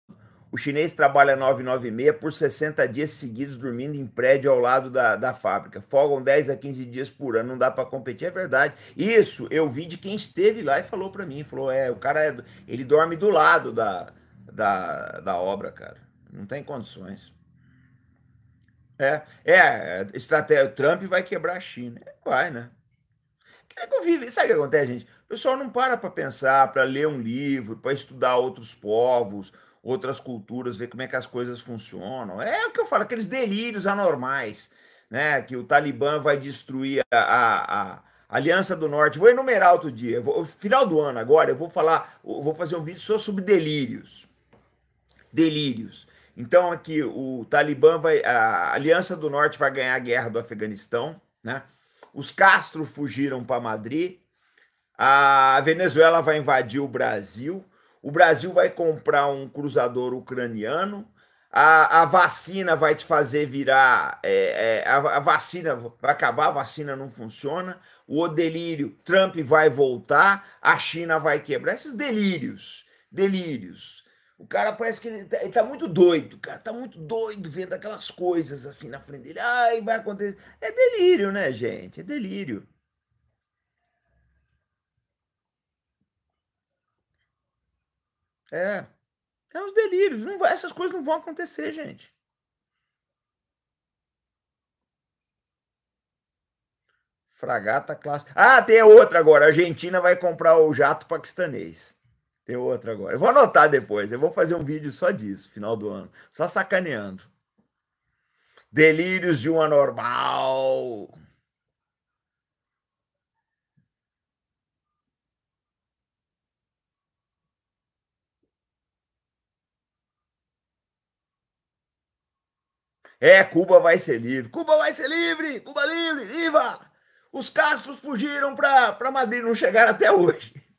[SPEAKER 1] O chinês trabalha 996 por 60 dias seguidos dormindo em prédio ao lado da, da fábrica. Fogam 10 a 15 dias por ano, não dá para competir, é verdade. Isso eu vi de quem esteve lá e falou para mim, falou, é, o cara, é, ele dorme do lado da, da, da obra, cara. Não tem condições. É, é, estratégia, Trump vai quebrar a China. É, vai, né? Quer convive. É sabe o que acontece, gente? O pessoal não para para pensar, para ler um livro, para estudar outros povos, outras culturas, ver como é que as coisas funcionam. É o que eu falo, aqueles delírios anormais, né? Que o Talibã vai destruir a, a, a Aliança do Norte. Vou enumerar outro dia, vou, final do ano agora, eu vou falar, eu vou fazer um vídeo só sobre delírios. Delírios. Então aqui o Talibã vai, a Aliança do Norte vai ganhar a guerra do Afeganistão, né? Os Castro fugiram para Madrid. A Venezuela vai invadir o Brasil o Brasil vai comprar um cruzador ucraniano, a, a vacina vai te fazer virar. É, é, a, a, vacina vai acabar, a vacina não funciona, o delírio, Trump vai voltar, a China vai quebrar. Esses delírios, delírios. O cara parece que ele tá, ele tá muito doido, cara. Tá muito doido vendo aquelas coisas assim na frente dele. Ai, vai acontecer. É delírio, né, gente? É delírio. É. É os delírios. Não essas coisas não vão acontecer, gente. Fragata clássica. Ah, tem outra agora. A Argentina vai comprar o jato paquistanês. Tem outra agora. Eu vou anotar depois. Eu vou fazer um vídeo só disso, final do ano. Só sacaneando. Delírios de um anormal. É, Cuba vai ser livre. Cuba vai ser livre! Cuba livre! Viva! Os Castros fugiram para Madrid, não chegaram até hoje.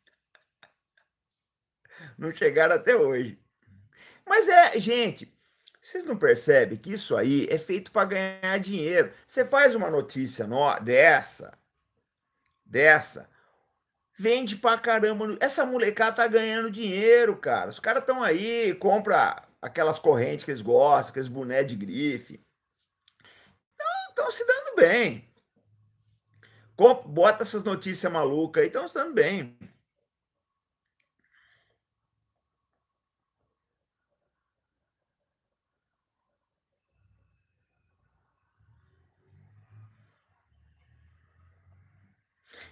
[SPEAKER 1] Não chegaram até hoje. Mas é, gente, vocês não percebem que isso aí é feito para ganhar dinheiro. Você faz uma notícia no, dessa, dessa, vende pra caramba. Essa molecada tá ganhando dinheiro, cara. Os caras estão aí, compra aquelas correntes que eles gostam, aqueles boné de grife. Então, estão se dando bem. bota essas notícias malucas aí, estão se dando bem.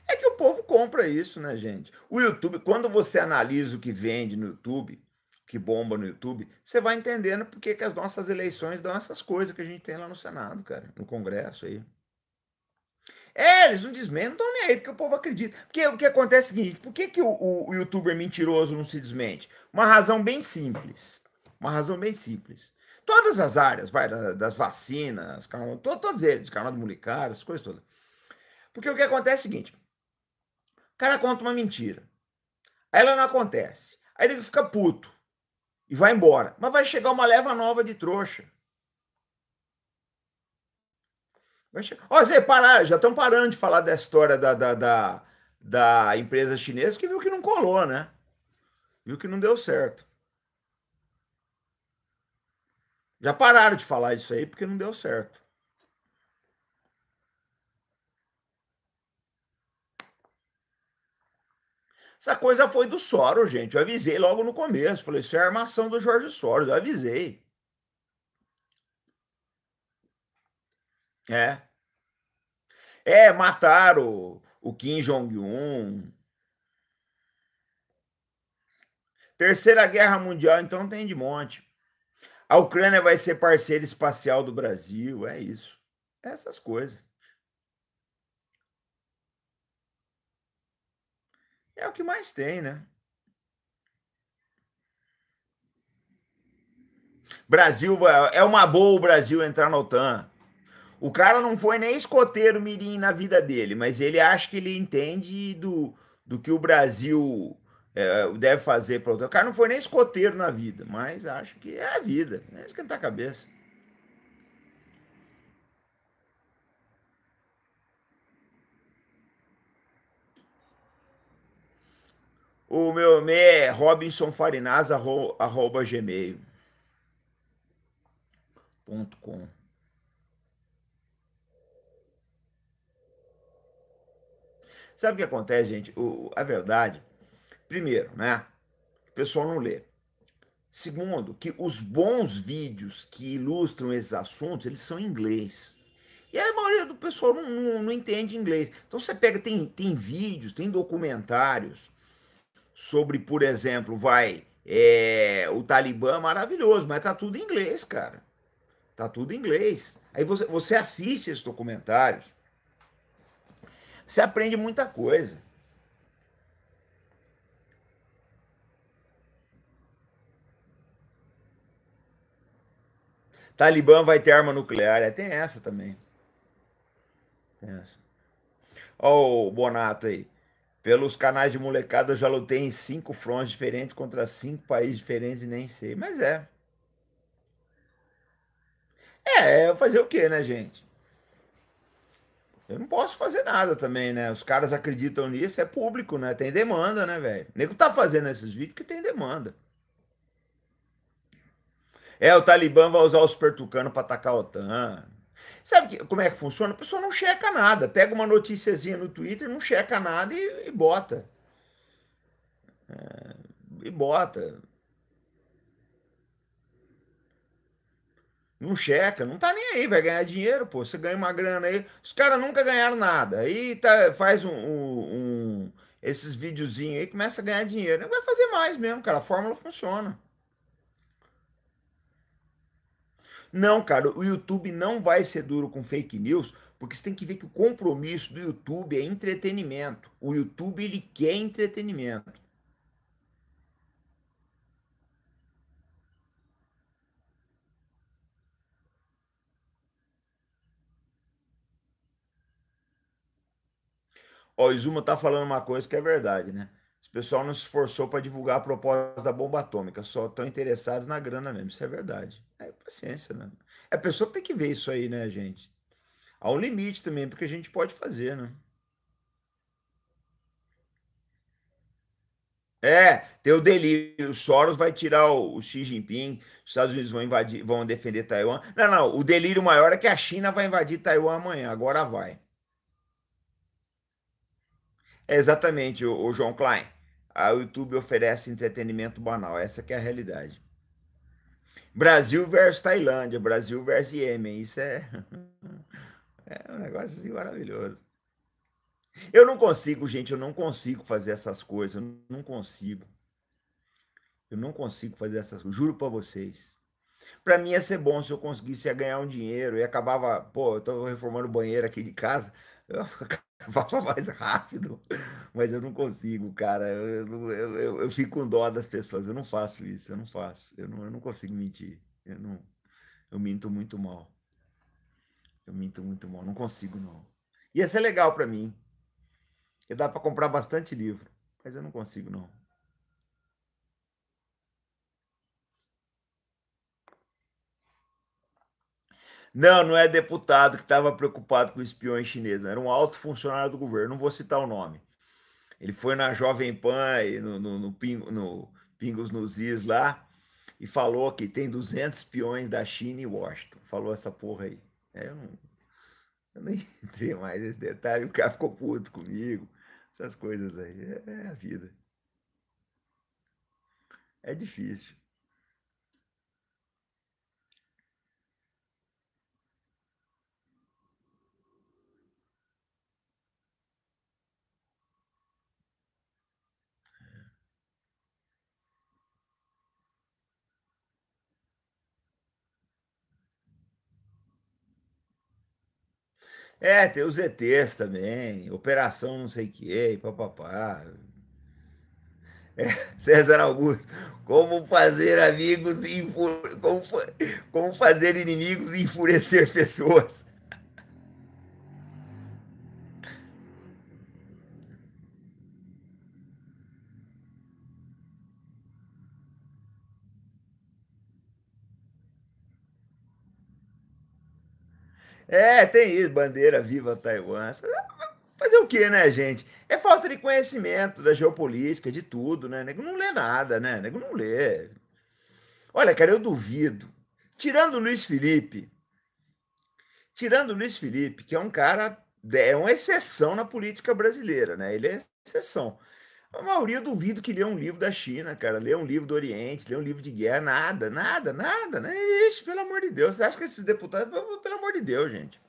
[SPEAKER 1] É que o povo compra isso, né, gente? O YouTube, quando você analisa o que vende no YouTube, que bomba no YouTube, você vai entendendo por que as nossas eleições dão essas coisas que a gente tem lá no Senado, cara, no Congresso aí. É, eles não desmentem, não estão nem aí, porque o povo acredita. Porque o que acontece é o seguinte: por que, que o, o, o youtuber mentiroso não se desmente? Uma razão bem simples. Uma razão bem simples. Todas as áreas, vai, das, das vacinas, canal, todos, todos eles, canal do Mulicar, as coisas todas. Porque o que acontece é o seguinte: o cara conta uma mentira. Aí ela não acontece. Aí ele fica puto e vai embora. Mas vai chegar uma leva nova de trouxa. Vai chegar... Ó, Zé, parar, já estão parando de falar da história da, da, da, da empresa chinesa, que viu que não colou, né? Viu que não deu certo. Já pararam de falar isso aí porque não deu certo. Essa coisa foi do Soros, gente. Eu avisei logo no começo. Falei, isso é armação do Jorge Soros. Eu avisei. É. É, mataram o Kim Jong-un. Terceira Guerra Mundial, então tem de monte. A Ucrânia vai ser parceira espacial do Brasil. É isso. Essas coisas. É o que mais tem, né? Brasil é, é uma boa o Brasil entrar na OTAN. O cara não foi nem escoteiro mirim na vida dele, mas ele acha que ele entende do, do que o Brasil é, deve fazer para o OTAN. O cara não foi nem escoteiro na vida, mas acho que é a vida. É esquentar a cabeça. O meu e-mail é robinsonfarinaz.gmail.com Sabe o que acontece, gente? O, a verdade, primeiro, né? O pessoal não lê. Segundo, que os bons vídeos que ilustram esses assuntos, eles são em inglês. E a maioria do pessoal não, não, não entende inglês. Então você pega, tem, tem vídeos, tem documentários sobre, por exemplo, vai é, o Talibã, maravilhoso, mas tá tudo em inglês, cara. Tá tudo em inglês. Aí você, você assiste esses documentários, você aprende muita coisa. Talibã vai ter arma nuclear. É, tem essa também. Tem essa. Olha o Bonato aí. Pelos canais de molecada, eu já lutei em cinco fronts diferentes contra cinco países diferentes e nem sei. Mas é. É, fazer o quê, né, gente? Eu não posso fazer nada também, né? Os caras acreditam nisso, é público, né? Tem demanda, né, velho? O nego tá fazendo esses vídeos que tem demanda. É, o Talibã vai usar o super tucano pra atacar a OTAN. Sabe que, como é que funciona? A pessoa não checa nada. Pega uma noticiazinha no Twitter, não checa nada e, e bota. É, e bota. Não checa, não tá nem aí, vai ganhar dinheiro, pô. Você ganha uma grana aí. Os caras nunca ganharam nada. Aí tá, faz um, um, um esses videozinhos aí, começa a ganhar dinheiro. vai fazer mais mesmo, cara. A fórmula funciona. Não, cara, o YouTube não vai ser duro com fake news, porque você tem que ver que o compromisso do YouTube é entretenimento. O YouTube ele quer entretenimento. Ó, o Izuma tá falando uma coisa que é verdade, né? pessoal não se esforçou para divulgar a proposta da bomba atômica, só estão interessados na grana mesmo, isso é verdade. É paciência, né? É a pessoa tem que ver isso aí, né, gente? Há um limite também, porque a gente pode fazer, né? É, tem o delírio. O Soros vai tirar o, o, Xi Jinping, os Estados Unidos vão invadir, vão defender Taiwan. Não, não, o delírio maior é que a China vai invadir Taiwan amanhã, agora vai. É exatamente, o, o João Klein a YouTube oferece entretenimento banal. Essa que é a realidade. Brasil versus Tailândia, Brasil versus Iêmen. Isso é, é um negócio assim maravilhoso. Eu não consigo, gente, eu não consigo fazer essas coisas. Eu não consigo. Eu não consigo fazer essas coisas. Juro para vocês. Para mim ia ser bom se eu conseguisse ganhar um dinheiro e acabava, pô, eu tô reformando o banheiro aqui de casa, eu fala mais rápido, mas eu não consigo, cara. Eu, eu, eu, eu, fico com dó das pessoas. Eu não faço isso, eu não faço. Eu não, eu não consigo mentir. Eu, não, eu minto muito mal. Eu minto muito mal. Não consigo, não. Ia ser legal para mim. E dá para comprar bastante livro, mas eu não consigo, não. Não, não é deputado que estava preocupado com espiões chineses, era um alto funcionário do governo, não vou citar o nome. Ele foi na Jovem Pan e no, no, no, no Pingos nos Is lá e falou que tem 200 espiões da China e Washington. Falou essa porra aí. É, eu, não, eu nem entrei mais nesse detalhe, o cara ficou puto comigo. Essas coisas aí. É, é a vida. É difícil. É, tem os ETs também, Operação não sei o que, papapá. É, César Augusto, como fazer amigos, como, como fazer inimigos enfurecer pessoas. É, tem isso, bandeira viva Taiwan. Fazer o que, né, gente? É falta de conhecimento da geopolítica, de tudo, né? Nego não lê nada, né? Nego não lê. Olha, cara, eu duvido. Tirando o Luiz Felipe, tirando o Luiz Felipe, que é um cara, é uma exceção na política brasileira, né? Ele é exceção. A maioria eu duvido que lê um livro da China, cara. Lê um livro do Oriente, lê um livro de guerra, nada, nada, nada, né? Ixi, pelo amor de Deus. Você acha que esses deputados. Pelo amor de Deus, gente.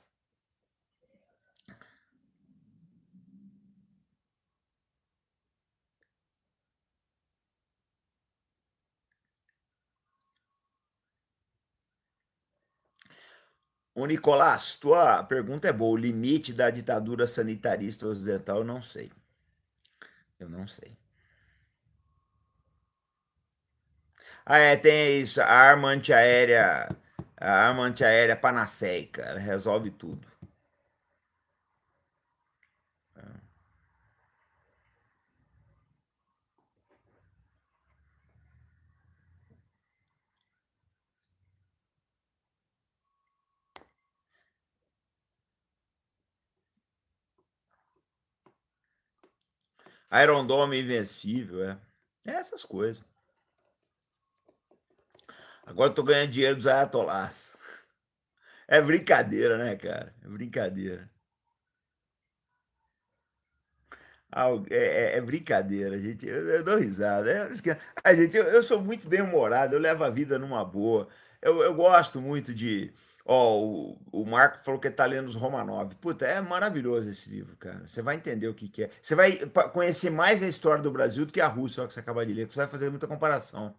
[SPEAKER 1] Ô, Nicolás, tua pergunta é boa. O limite da ditadura sanitarista ocidental, eu não sei. Eu não sei. Ah, é, tem isso. A arma antiaérea, a arma antiaérea panaceica, ela resolve tudo. Iron Dome invencível, é. É essas coisas. Agora eu tô ganhando dinheiro dos ayatollahs. É brincadeira, né, cara? É brincadeira. É, é, é brincadeira, gente. Eu, eu dou risada. É, a gente, eu, eu sou muito bem-humorado, eu levo a vida numa boa. Eu, eu gosto muito de, Ó, o, o Marco falou que tá lendo os Romanov. Puta, é maravilhoso esse livro, cara. Você vai entender o que, que é. Você vai conhecer mais a história do Brasil do que a Rússia, ó, que você acaba de ler, que você vai fazer muita comparação.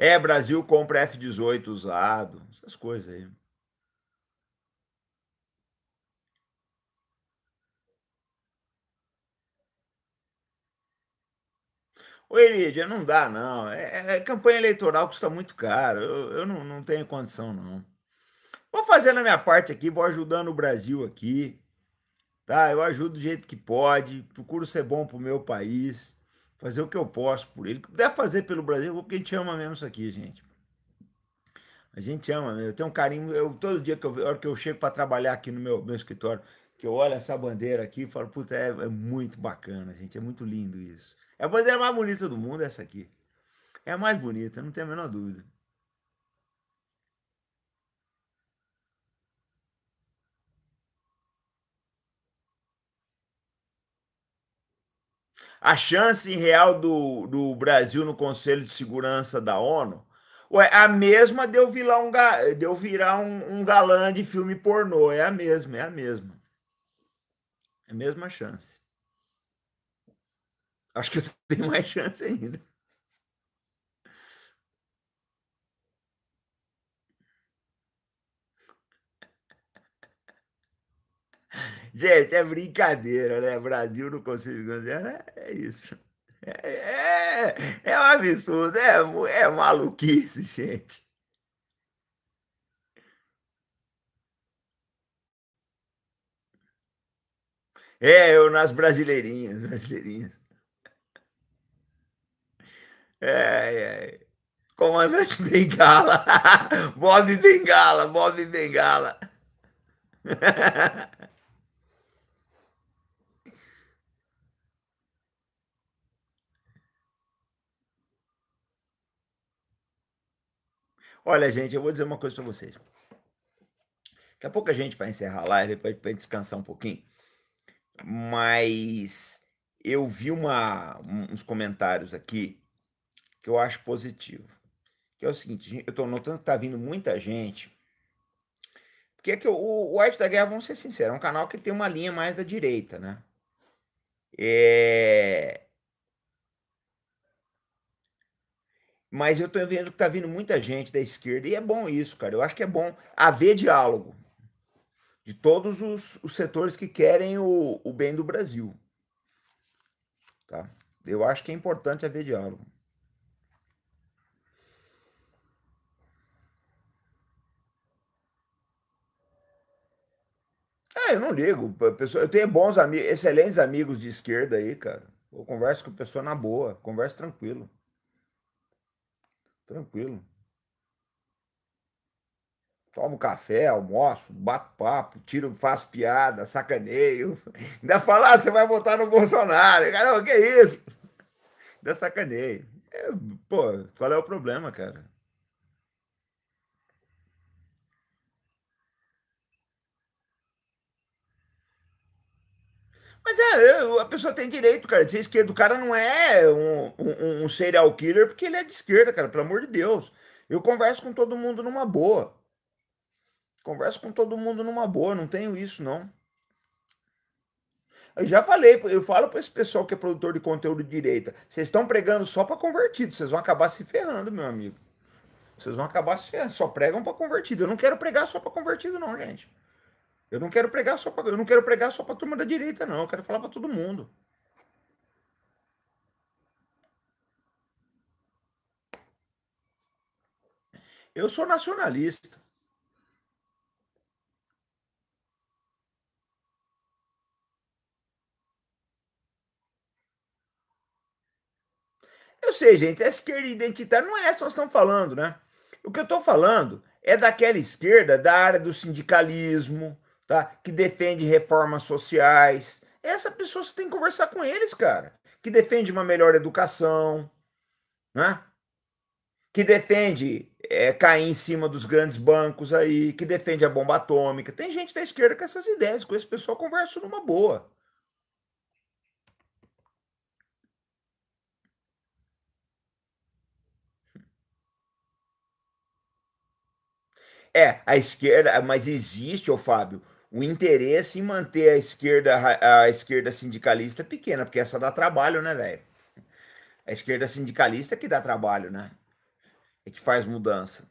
[SPEAKER 1] É, Brasil compra F-18 usado, essas coisas aí. Ô, Elidia, não dá, não. É, é, campanha eleitoral custa muito caro. Eu, eu não, não tenho condição, não. Vou fazendo a minha parte aqui, vou ajudando o Brasil aqui. Tá? Eu ajudo do jeito que pode, procuro ser bom pro meu país, fazer o que eu posso por ele. Deve fazer pelo Brasil, porque a gente ama mesmo isso aqui, gente. A gente ama mesmo. Eu tenho um carinho, eu, todo dia que eu, hora que eu chego para trabalhar aqui no meu, meu escritório, que eu olho essa bandeira aqui e falo, puta, é, é muito bacana, gente, é muito lindo isso. É, é a bandeira mais bonita do mundo, essa aqui. É a mais bonita, não tem a menor dúvida. A chance real do, do Brasil no Conselho de Segurança da ONU é a mesma de virar um, virar um, um galã de filme pornô. É a mesma, é a mesma. É a mesma chance. Acho que eu tenho mais chance ainda. Gente, é brincadeira, né? Brasil não conseguiu ganhar. Né? É isso. É, é, é um absurdo, é, é maluquice, gente. É, eu nas brasileirinhas, brasileirinhas. É, é. Comandante Bengala. Bob Bengala, Bob Bengala. Olha, gente, eu vou dizer uma coisa para vocês. Daqui a pouco a gente vai encerrar a live para descansar um pouquinho. Mas eu vi uma, uns comentários aqui que eu acho positivo. Que é o seguinte, eu estou notando que está vindo muita gente. Porque é que o, o Arte da Guerra, vamos ser sinceros, é um canal que tem uma linha mais da direita, né? É... Mas eu estou vendo que está vindo muita gente da esquerda, e é bom isso, cara. Eu acho que é bom haver diálogo de todos os, os setores que querem o, o bem do Brasil. Tá? Eu acho que é importante haver diálogo. É, eu não ligo. Eu tenho bons amigos, excelentes amigos de esquerda aí, cara. Eu converso com a pessoa na boa, converso tranquilo. Tranquilo. Tomo café, almoço, bato papo, tiro, faço piada, sacaneio. Ainda falar, ah, você vai votar no Bolsonaro. Caramba, que isso? Ainda sacaneio. É, pô, qual é o problema, cara? Mas é, a pessoa tem direito, cara, de ser esquerda. O cara não é um, um, um, serial killer porque ele é de esquerda, cara, pelo amor de Deus. Eu converso com todo mundo numa boa. Converso com todo mundo numa boa, não tenho isso, não. Eu já falei, eu falo para esse pessoal que é produtor de conteúdo de direita. Vocês estão pregando só para convertido, vocês vão acabar se ferrando, meu amigo. Vocês vão acabar se ferrando, só pregam para convertido. Eu não quero pregar só para convertido, não, gente. Eu não quero pregar só para eu não quero pregar só para turma da direita não, eu quero falar para todo mundo. Eu sou nacionalista. Eu sei, gente, a esquerda identitária não é essa que nós estamos falando, né? O que eu estou falando é daquela esquerda da área do sindicalismo, tá? que defende reformas sociais. Essa pessoa você tem que conversar com eles, cara. Que defende uma melhor educação, né? que defende é, cair em cima dos grandes bancos aí, que defende a bomba atômica. Tem gente da esquerda com essas ideias, com esse pessoal converso numa boa. É, a esquerda, mas existe, ô Fábio, o interesse em manter a esquerda, a esquerda sindicalista pequena, porque essa dá trabalho, né, velho? A esquerda sindicalista que dá trabalho, né? E que faz mudança.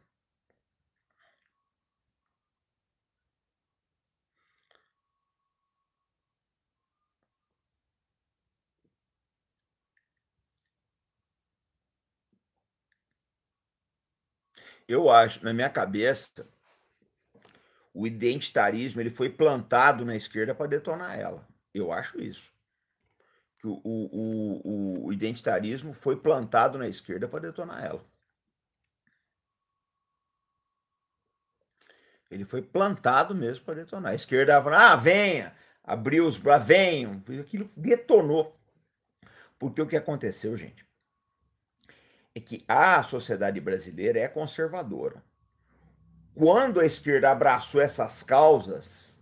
[SPEAKER 1] Eu acho, na minha cabeça, o identitarismo ele foi plantado na esquerda para detonar ela. Eu acho isso. Que o, o, o, o identitarismo foi plantado na esquerda para detonar ela. Ele foi plantado mesmo para detonar. A esquerda falou, ah, venha, abriu os braços, venham. Aquilo detonou. Porque o que aconteceu, gente, é que a sociedade brasileira é conservadora quando a esquerda abraçou essas causas,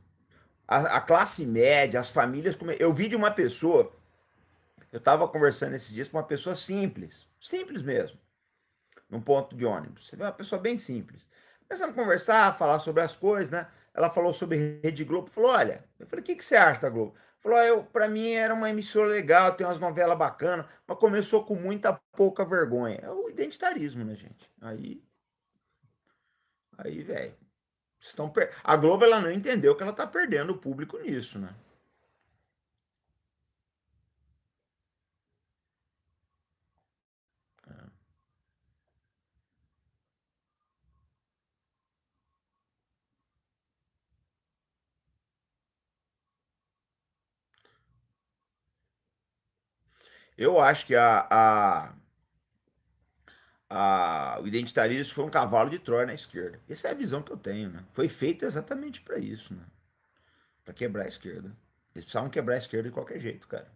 [SPEAKER 1] a, a classe média, as famílias. Come... Eu vi de uma pessoa, eu estava conversando esses dias com uma pessoa simples, simples mesmo, num ponto de ônibus. Você vê uma pessoa bem simples. Começamos a conversar, a falar sobre as coisas, né? Ela falou sobre Rede Globo, falou: olha, eu falei, o que, que você acha da Globo? Falou, ah, para mim era uma emissora legal, tem umas novelas bacanas, mas começou com muita pouca vergonha. É o identitarismo, né, gente? Aí Aí, velho. Estão per... A Globo ela não entendeu que ela está perdendo o público nisso, né? É. Eu acho que a, a, a, o identitarismo foi um cavalo de Troia na esquerda. Essa é a visão que eu tenho, né? Foi feita exatamente para isso, né? Para quebrar a esquerda. Eles precisavam quebrar a esquerda de qualquer jeito, cara.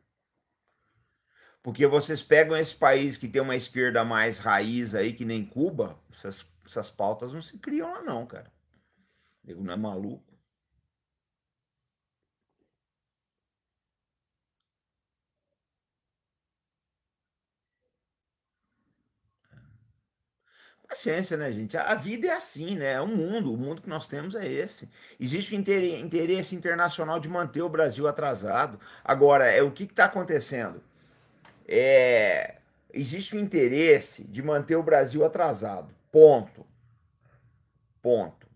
[SPEAKER 1] Porque vocês pegam esse país que tem uma esquerda mais raiz aí, que nem Cuba, essas, essas pautas não se criam lá, não, cara. Nego não é maluco. Paciência, né, gente? A vida é assim, né? É um mundo, o mundo que nós temos é esse. Existe o interesse internacional de manter o Brasil atrasado. Agora, é o que está acontecendo? É... Existe o interesse de manter o Brasil atrasado. Ponto. Ponto.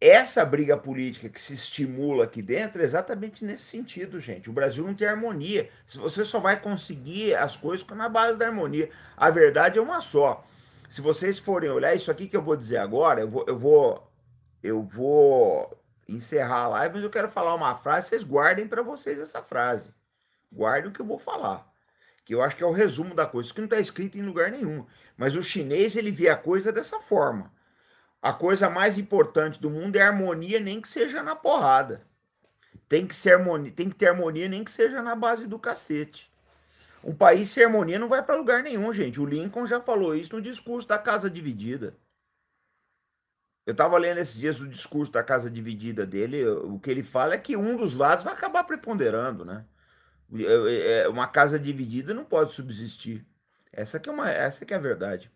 [SPEAKER 1] Essa briga política que se estimula aqui dentro é exatamente nesse sentido, gente. O Brasil não tem harmonia. Você só vai conseguir as coisas na base da harmonia. A verdade é uma só se vocês forem olhar isso aqui que eu vou dizer agora, eu vou, eu vou, eu vou encerrar a live, mas eu quero falar uma frase, vocês guardem para vocês essa frase. Guardem o que eu vou falar. Que eu acho que é o resumo da coisa. Isso que não está escrito em lugar nenhum. Mas o chinês, ele vê a coisa dessa forma. A coisa mais importante do mundo é harmonia, nem que seja na porrada. Tem que, ser harmonia, tem que ter harmonia, nem que seja na base do cacete. Um país sem harmonia não vai para lugar nenhum, gente. O Lincoln já falou isso no discurso da Casa Dividida. Eu estava lendo esses dias o discurso da Casa Dividida dele. O que ele fala é que um dos lados vai acabar preponderando, né? É, é, é, uma casa dividida não pode subsistir. Essa que é uma, essa que é a verdade.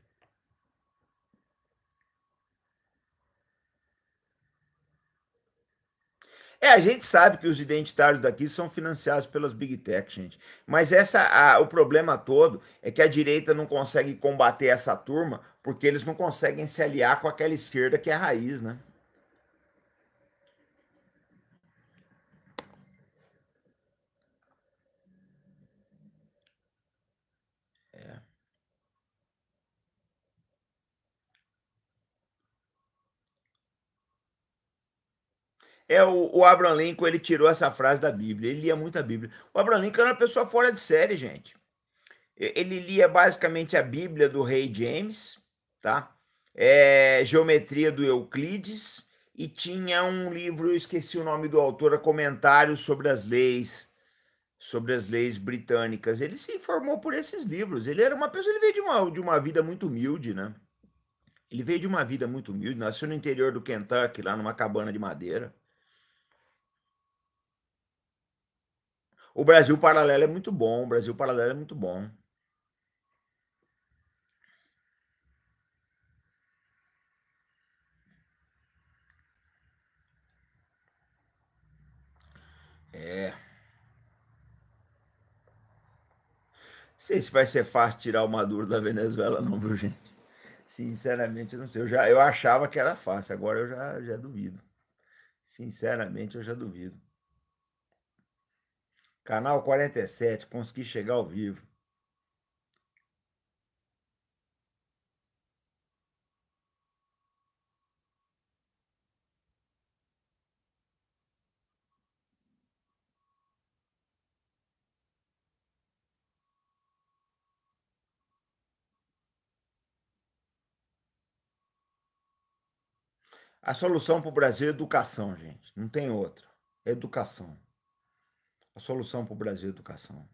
[SPEAKER 1] É, a gente sabe que os identitários daqui são financiados pelas big tech, gente. Mas essa, a, o problema todo é que a direita não consegue combater essa turma porque eles não conseguem se aliar com aquela esquerda que é a raiz, né? É o, o Abraham Lincoln, ele tirou essa frase da Bíblia. Ele lia muita Bíblia. O Abraham Lincoln era uma pessoa fora de série, gente. Ele lia basicamente a Bíblia do rei James, tá? É, geometria do Euclides e tinha um livro, eu esqueci o nome do autor, comentários sobre as leis, sobre as leis britânicas. Ele se informou por esses livros. Ele era uma pessoa, ele veio de uma, de uma vida muito humilde, né? Ele veio de uma vida muito humilde, nasceu no interior do Kentucky, lá numa cabana de madeira. O Brasil Paralelo é muito bom. O Brasil Paralelo é muito bom. É. Não sei se vai ser fácil tirar o Maduro da Venezuela, não, viu, gente? Sinceramente, não sei. Eu, já, eu achava que era fácil, agora eu já, já duvido. Sinceramente, eu já duvido. Canal 47, consegui chegar ao vivo. A solução para o Brasil é educação, gente. Não tem outra. educação a solução para o Brasil é educação.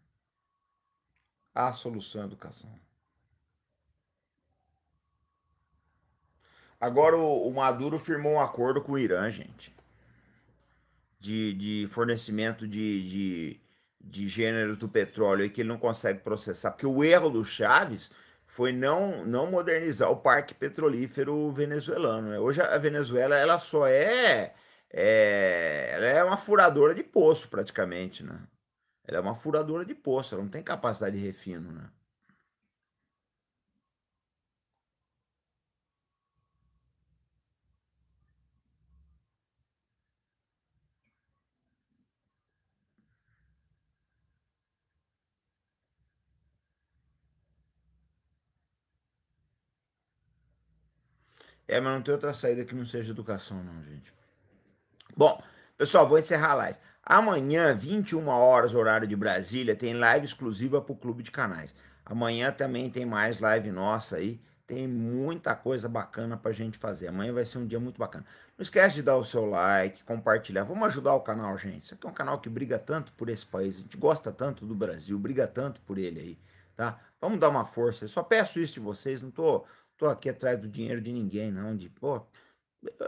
[SPEAKER 1] A solução é educação. Agora o, Maduro firmou um acordo com o Irã, gente. De, de fornecimento de, de, de gêneros do petróleo e que ele não consegue processar. Porque o erro do Chaves foi não, não modernizar o parque petrolífero venezuelano. Né? Hoje a Venezuela ela só é é, ela é uma furadora de poço, praticamente, né? Ela é uma furadora de poço, ela não tem capacidade de refino, né? É, mas não tem outra saída que não seja educação, não, gente. Bom, pessoal, vou encerrar a live. Amanhã, 21 horas, horário de Brasília, tem live exclusiva para o Clube de Canais. Amanhã também tem mais live nossa aí. Tem muita coisa bacana para a gente fazer. Amanhã vai ser um dia muito bacana. Não esquece de dar o seu like, compartilhar. Vamos ajudar o canal, gente. Isso aqui é um canal que briga tanto por esse país. A gente gosta tanto do Brasil, briga tanto por ele aí, tá? Vamos dar uma força. Eu só peço isso de vocês. Não tô, tô aqui atrás do dinheiro de ninguém, não. De, pô,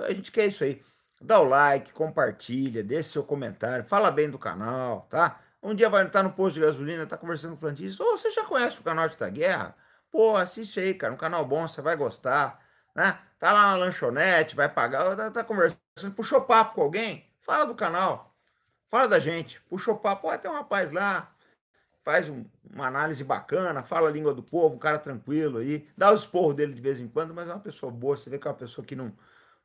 [SPEAKER 1] a gente quer isso aí dá o like, compartilha, deixa seu comentário, fala bem do canal, tá? Um dia vai estar no posto de gasolina, tá conversando com o Flandista, ou oh, você já conhece o canal de da Guerra? Pô, assiste aí, cara, um canal bom, você vai gostar, né? Tá lá na lanchonete, vai pagar, tá, tá conversando, puxou papo com alguém, fala do canal, fala da gente, puxou papo, ó, tem um rapaz lá, faz um, uma análise bacana, fala a língua do povo, um cara tranquilo aí, dá o esporro dele de vez em quando, mas é uma pessoa boa, você vê que é uma pessoa que não,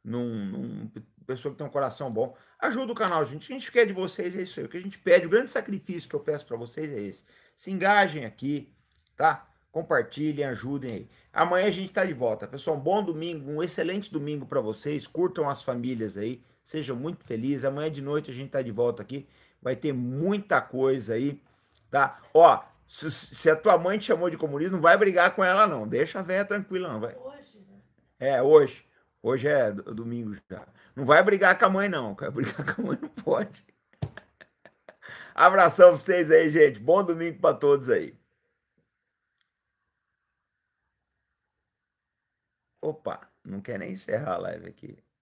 [SPEAKER 1] não, não pessoa que tem um coração bom. Ajuda o canal, gente. O que a gente quer de vocês é isso aí. O que a gente pede, o grande sacrifício que eu peço para vocês é esse. Se engajem aqui, tá? Compartilhem, ajudem aí. Amanhã a gente tá de volta. Pessoal, um bom domingo, um excelente domingo para vocês. Curtam as famílias aí. Sejam muito felizes. Amanhã de noite a gente tá de volta aqui. Vai ter muita coisa aí, tá? Ó, se, se a tua mãe te chamou de comunista, não vai brigar com ela não. Deixa a véia tranquila, não vai. Hoje, né? É, hoje. Hoje é domingo já. Não vai brigar com a mãe, não, Quer Brigar com a mãe não pode. Abração pra vocês aí, gente. Bom domingo para todos aí. Opa, não quer nem encerrar a live aqui.